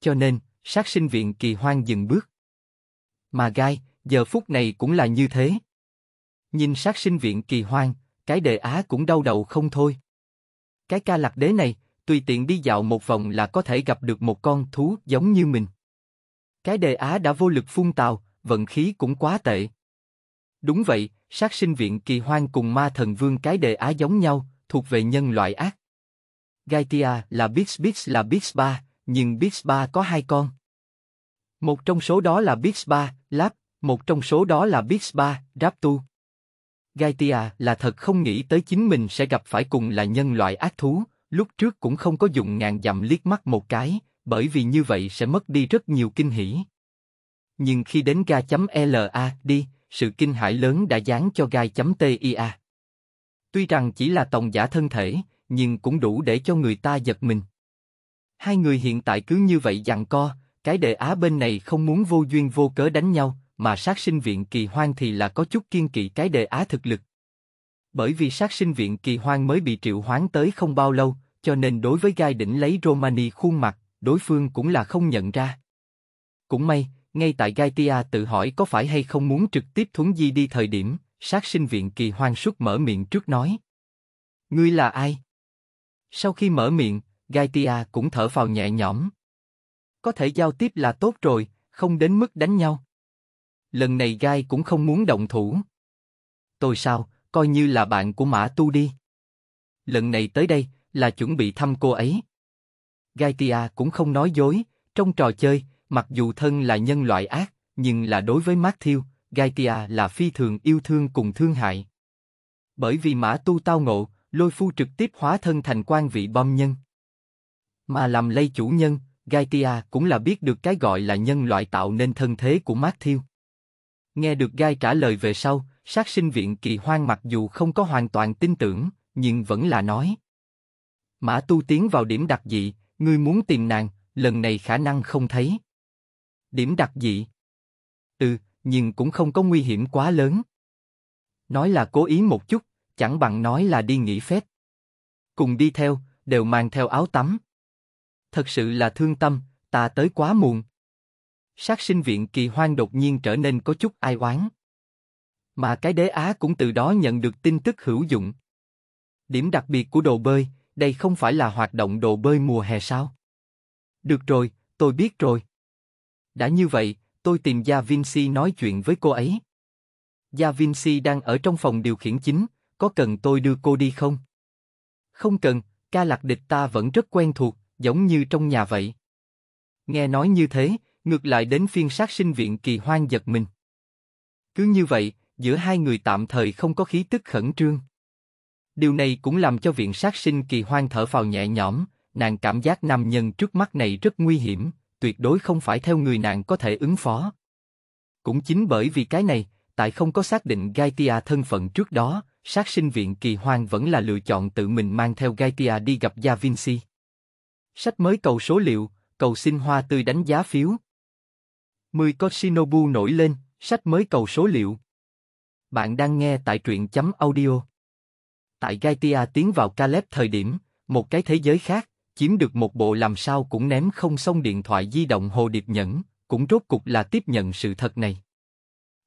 Cho nên, sát sinh viện kỳ hoang dừng bước. Mà gai, giờ phút này cũng là như thế. Nhìn sát sinh viện kỳ hoang, cái đề á cũng đau đầu không thôi. Cái ca lạc đế này, tùy tiện đi dạo một vòng là có thể gặp được một con thú giống như mình. Cái đề á đã vô lực phun tào, vận khí cũng quá tệ. Đúng vậy, sát sinh viện kỳ hoang cùng ma thần vương cái đề á giống nhau, thuộc về nhân loại ác. Gaitia là Bix Bix là Bix Ba, nhưng Bix Ba có hai con. Một trong số đó là Bix Ba, Lab, một trong số đó là Bix Ba, Raptu. Gaitia là thật không nghĩ tới chính mình sẽ gặp phải cùng là nhân loại ác thú, lúc trước cũng không có dùng ngàn dặm liếc mắt một cái, bởi vì như vậy sẽ mất đi rất nhiều kinh hỉ. Nhưng khi đến ga.la chấm đi, sự kinh hãi lớn đã dán cho gai.tia. Tuy rằng chỉ là tòng giả thân thể, nhưng cũng đủ để cho người ta giật mình. Hai người hiện tại cứ như vậy dặn co, cái đệ á bên này không muốn vô duyên vô cớ đánh nhau, mà sát sinh viện kỳ hoang thì là có chút kiên kỵ cái đề á thực lực. Bởi vì sát sinh viện kỳ hoang mới bị triệu hoán tới không bao lâu, cho nên đối với gai đỉnh lấy Romani khuôn mặt, đối phương cũng là không nhận ra. Cũng may, ngay tại Gaitia tự hỏi có phải hay không muốn trực tiếp thuấn di đi thời điểm, sát sinh viện kỳ hoang suốt mở miệng trước nói. Ngươi là ai? Sau khi mở miệng, Gaitia cũng thở vào nhẹ nhõm. Có thể giao tiếp là tốt rồi, không đến mức đánh nhau. Lần này Gai cũng không muốn động thủ. Tôi sao, coi như là bạn của Mã Tu đi. Lần này tới đây, là chuẩn bị thăm cô ấy. Gaitia cũng không nói dối, trong trò chơi, Mặc dù thân là nhân loại ác, nhưng là đối với Matthew, Gaitia là phi thường yêu thương cùng thương hại. Bởi vì mã tu tao ngộ, lôi phu trực tiếp hóa thân thành quan vị bom nhân. Mà làm lây chủ nhân, Gaitia cũng là biết được cái gọi là nhân loại tạo nên thân thế của Matthew. Nghe được Gai trả lời về sau, sát sinh viện kỳ hoang mặc dù không có hoàn toàn tin tưởng, nhưng vẫn là nói. Mã tu tiến vào điểm đặc dị, ngươi muốn tìm nàng, lần này khả năng không thấy. Điểm đặc dị. Ừ, nhưng cũng không có nguy hiểm quá lớn. Nói là cố ý một chút, chẳng bằng nói là đi nghỉ phép. Cùng đi theo, đều mang theo áo tắm. Thật sự là thương tâm, ta tới quá muộn. Sát sinh viện kỳ hoang đột nhiên trở nên có chút ai oán. Mà cái đế á cũng từ đó nhận được tin tức hữu dụng. Điểm đặc biệt của đồ bơi, đây không phải là hoạt động đồ bơi mùa hè sao? Được rồi, tôi biết rồi. Đã như vậy, tôi tìm Gia Vinci nói chuyện với cô ấy. Gia Vinci đang ở trong phòng điều khiển chính, có cần tôi đưa cô đi không? Không cần, ca lạc địch ta vẫn rất quen thuộc, giống như trong nhà vậy. Nghe nói như thế, ngược lại đến phiên sát sinh viện kỳ hoang giật mình. Cứ như vậy, giữa hai người tạm thời không có khí tức khẩn trương. Điều này cũng làm cho viện sát sinh kỳ hoang thở phào nhẹ nhõm, nàng cảm giác nam nhân trước mắt này rất nguy hiểm, tuyệt đối không phải theo người nàng có thể ứng phó. Cũng chính bởi vì cái này, tại không có xác định Gaitia thân phận trước đó, sát sinh viện kỳ hoang vẫn là lựa chọn tự mình mang theo Gaitia đi gặp Gia Vinci. Sách mới cầu số liệu, cầu xin hoa tươi đánh giá phiếu. 10 có Shinobu nổi lên, sách mới cầu số liệu. Bạn đang nghe tại truyện chấm audio. Tại Gaitia tiến vào Caleb thời điểm, một cái thế giới khác, chiếm được một bộ làm sao cũng ném không xong điện thoại di động hồ điệp nhẫn, cũng rốt cục là tiếp nhận sự thật này.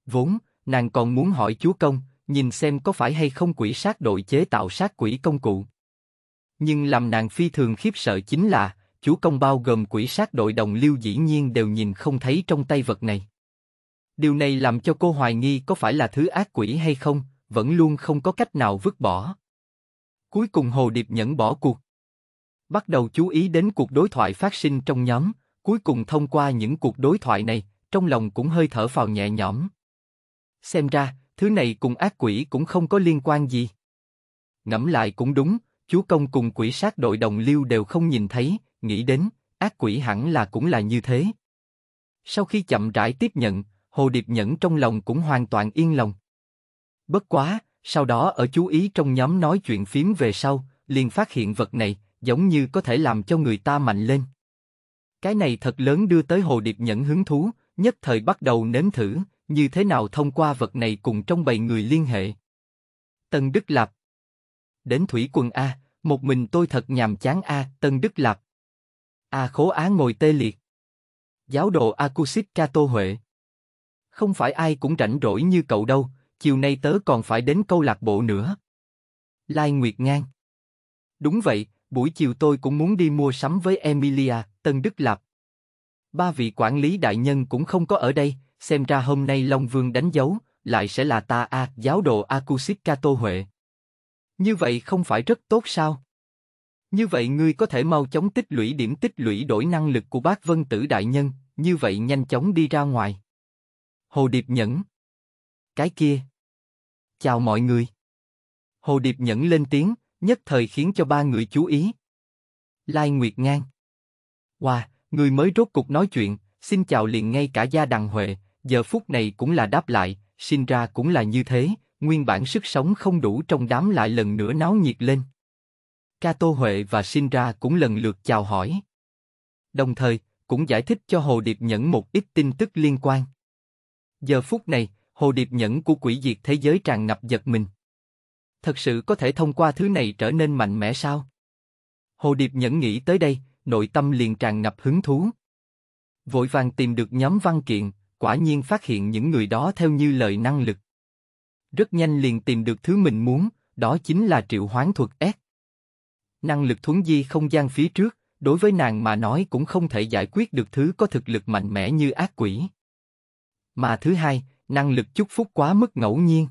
Vốn, nàng còn muốn hỏi chúa công, nhìn xem có phải hay không quỷ sát đội chế tạo sát quỷ công cụ. Nhưng làm nàng phi thường khiếp sợ chính là, chúa công bao gồm quỷ sát đội đồng lưu dĩ nhiên đều nhìn không thấy trong tay vật này. Điều này làm cho cô hoài nghi có phải là thứ ác quỷ hay không, vẫn luôn không có cách nào vứt bỏ. Cuối cùng Hồ Điệp nhẫn bỏ cuộc bắt đầu chú ý đến cuộc đối thoại phát sinh trong nhóm, cuối cùng thông qua những cuộc đối thoại này, trong lòng cũng hơi thở phào nhẹ nhõm. Xem ra, thứ này cùng ác quỷ cũng không có liên quan gì. Ngẫm lại cũng đúng, chú công cùng quỷ sát đội đồng lưu đều không nhìn thấy, nghĩ đến, ác quỷ hẳn là cũng là như thế. Sau khi chậm rãi tiếp nhận, Hồ Điệp Nhẫn trong lòng cũng hoàn toàn yên lòng. Bất quá, sau đó ở chú ý trong nhóm nói chuyện phím về sau, liền phát hiện vật này, giống như có thể làm cho người ta mạnh lên. Cái này thật lớn đưa tới Hồ Điệp Nhẫn hứng thú, nhất thời bắt đầu nếm thử, như thế nào thông qua vật này cùng trong bầy người liên hệ. Tân Đức Lạp Đến Thủy Quân A, một mình tôi thật nhàm chán A, Tân Đức Lạp. A khố á ngồi tê liệt. Giáo độ Akusit Ca Tô Huệ Không phải ai cũng rảnh rỗi như cậu đâu, chiều nay tớ còn phải đến câu lạc bộ nữa. Lai Nguyệt Ngang Đúng vậy, buổi chiều tôi cũng muốn đi mua sắm với Emilia, Tân Đức Lạp. Ba vị quản lý đại nhân cũng không có ở đây, xem ra hôm nay Long Vương đánh dấu, lại sẽ là ta a à, giáo đồ Akusit Kato Huệ. Như vậy không phải rất tốt sao? Như vậy ngươi có thể mau chóng tích lũy điểm tích lũy đổi năng lực của bác Vân Tử Đại Nhân, như vậy nhanh chóng đi ra ngoài. Hồ Điệp Nhẫn Cái kia Chào mọi người Hồ Điệp Nhẫn lên tiếng, nhất thời khiến cho ba người chú ý. Lai Nguyệt Ngang Wow, người mới rốt cục nói chuyện, xin chào liền ngay cả gia đằng Huệ, giờ phút này cũng là đáp lại, sinh ra cũng là như thế, nguyên bản sức sống không đủ trong đám lại lần nữa náo nhiệt lên. Ca Tô Huệ và sinh ra cũng lần lượt chào hỏi. Đồng thời, cũng giải thích cho Hồ Điệp Nhẫn một ít tin tức liên quan. Giờ phút này, Hồ Điệp Nhẫn của quỷ diệt thế giới tràn ngập giật mình thật sự có thể thông qua thứ này trở nên mạnh mẽ sao? Hồ Điệp nhẫn nghĩ tới đây, nội tâm liền tràn ngập hứng thú. Vội vàng tìm được nhóm văn kiện, quả nhiên phát hiện những người đó theo như lời năng lực. Rất nhanh liền tìm được thứ mình muốn, đó chính là triệu hoán thuật S. Năng lực thuấn di không gian phía trước, đối với nàng mà nói cũng không thể giải quyết được thứ có thực lực mạnh mẽ như ác quỷ. Mà thứ hai, năng lực chúc phúc quá mức ngẫu nhiên.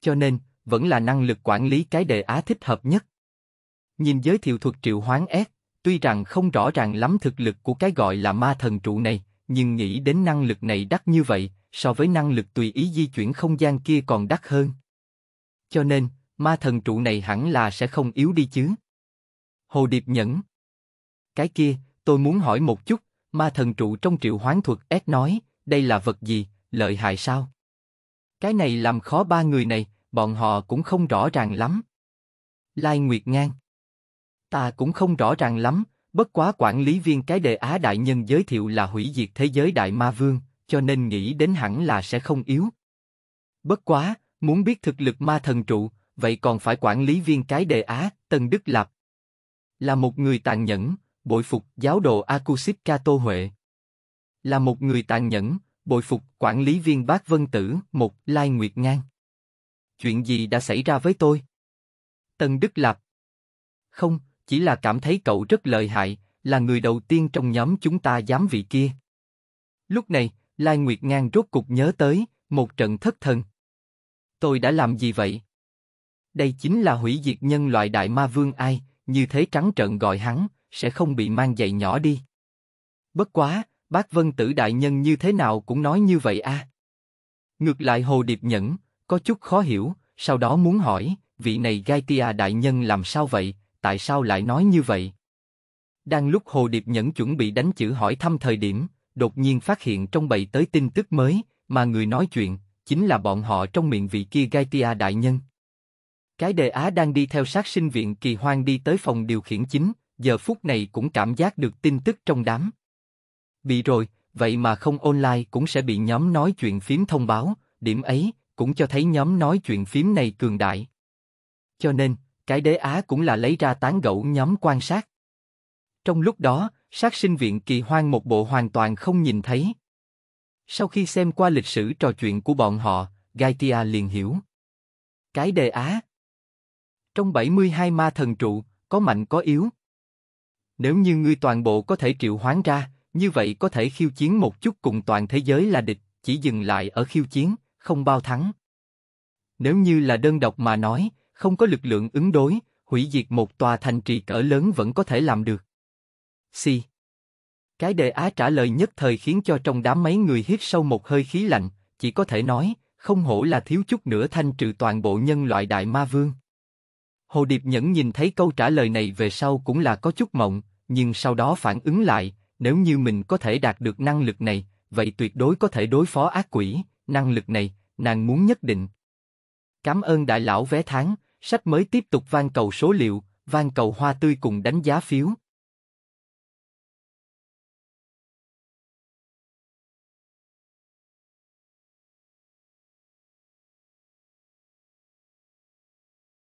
Cho nên, vẫn là năng lực quản lý cái đề á thích hợp nhất. Nhìn giới thiệu thuật triệu hoán S, tuy rằng không rõ ràng lắm thực lực của cái gọi là ma thần trụ này, nhưng nghĩ đến năng lực này đắt như vậy, so với năng lực tùy ý di chuyển không gian kia còn đắt hơn. Cho nên, ma thần trụ này hẳn là sẽ không yếu đi chứ. Hồ Điệp nhẫn. Cái kia, tôi muốn hỏi một chút, ma thần trụ trong triệu hoán thuật S nói, đây là vật gì, lợi hại sao? Cái này làm khó ba người này, bọn họ cũng không rõ ràng lắm. Lai Nguyệt Ngang Ta cũng không rõ ràng lắm, bất quá quản lý viên cái đề Á Đại Nhân giới thiệu là hủy diệt thế giới Đại Ma Vương, cho nên nghĩ đến hẳn là sẽ không yếu. Bất quá, muốn biết thực lực ma thần trụ, vậy còn phải quản lý viên cái đề Á, Tân Đức Lạp. Là một người tàn nhẫn, bội phục giáo đồ Akusip Kato Huệ. Là một người tàn nhẫn, bội phục quản lý viên bác Vân Tử, một Lai Nguyệt Ngang chuyện gì đã xảy ra với tôi? Tần Đức Lạp. Không, chỉ là cảm thấy cậu rất lợi hại, là người đầu tiên trong nhóm chúng ta dám vị kia. Lúc này, Lai Nguyệt Ngang rốt cục nhớ tới, một trận thất thần. Tôi đã làm gì vậy? Đây chính là hủy diệt nhân loại đại ma vương ai, như thế trắng trợn gọi hắn, sẽ không bị mang giày nhỏ đi. Bất quá, bác Vân Tử Đại Nhân như thế nào cũng nói như vậy a. À. Ngược lại Hồ Điệp Nhẫn, có chút khó hiểu, sau đó muốn hỏi, vị này Gaitia đại nhân làm sao vậy, tại sao lại nói như vậy? Đang lúc Hồ Điệp Nhẫn chuẩn bị đánh chữ hỏi thăm thời điểm, đột nhiên phát hiện trong bầy tới tin tức mới, mà người nói chuyện, chính là bọn họ trong miệng vị kia Gaitia đại nhân. Cái đề á đang đi theo sát sinh viện kỳ hoang đi tới phòng điều khiển chính, giờ phút này cũng cảm giác được tin tức trong đám. Bị rồi, vậy mà không online cũng sẽ bị nhóm nói chuyện phím thông báo, điểm ấy, cũng cho thấy nhóm nói chuyện phím này cường đại. Cho nên, cái đế á cũng là lấy ra tán gẫu nhóm quan sát. Trong lúc đó, sát sinh viện kỳ hoang một bộ hoàn toàn không nhìn thấy. Sau khi xem qua lịch sử trò chuyện của bọn họ, Gaitia liền hiểu. Cái đề á Trong 72 ma thần trụ, có mạnh có yếu. Nếu như ngươi toàn bộ có thể triệu hoán ra, như vậy có thể khiêu chiến một chút cùng toàn thế giới là địch, chỉ dừng lại ở khiêu chiến, không bao thắng. Nếu như là đơn độc mà nói, không có lực lượng ứng đối, hủy diệt một tòa thành trì cỡ lớn vẫn có thể làm được. Si. Cái đề á trả lời nhất thời khiến cho trong đám mấy người hít sâu một hơi khí lạnh, chỉ có thể nói, không hổ là thiếu chút nữa thanh trừ toàn bộ nhân loại đại ma vương. Hồ Điệp Nhẫn nhìn thấy câu trả lời này về sau cũng là có chút mộng, nhưng sau đó phản ứng lại, nếu như mình có thể đạt được năng lực này, vậy tuyệt đối có thể đối phó ác quỷ, năng lực này, nàng muốn nhất định. Cảm ơn đại lão vé tháng, sách mới tiếp tục vang cầu số liệu, vang cầu hoa tươi cùng đánh giá phiếu.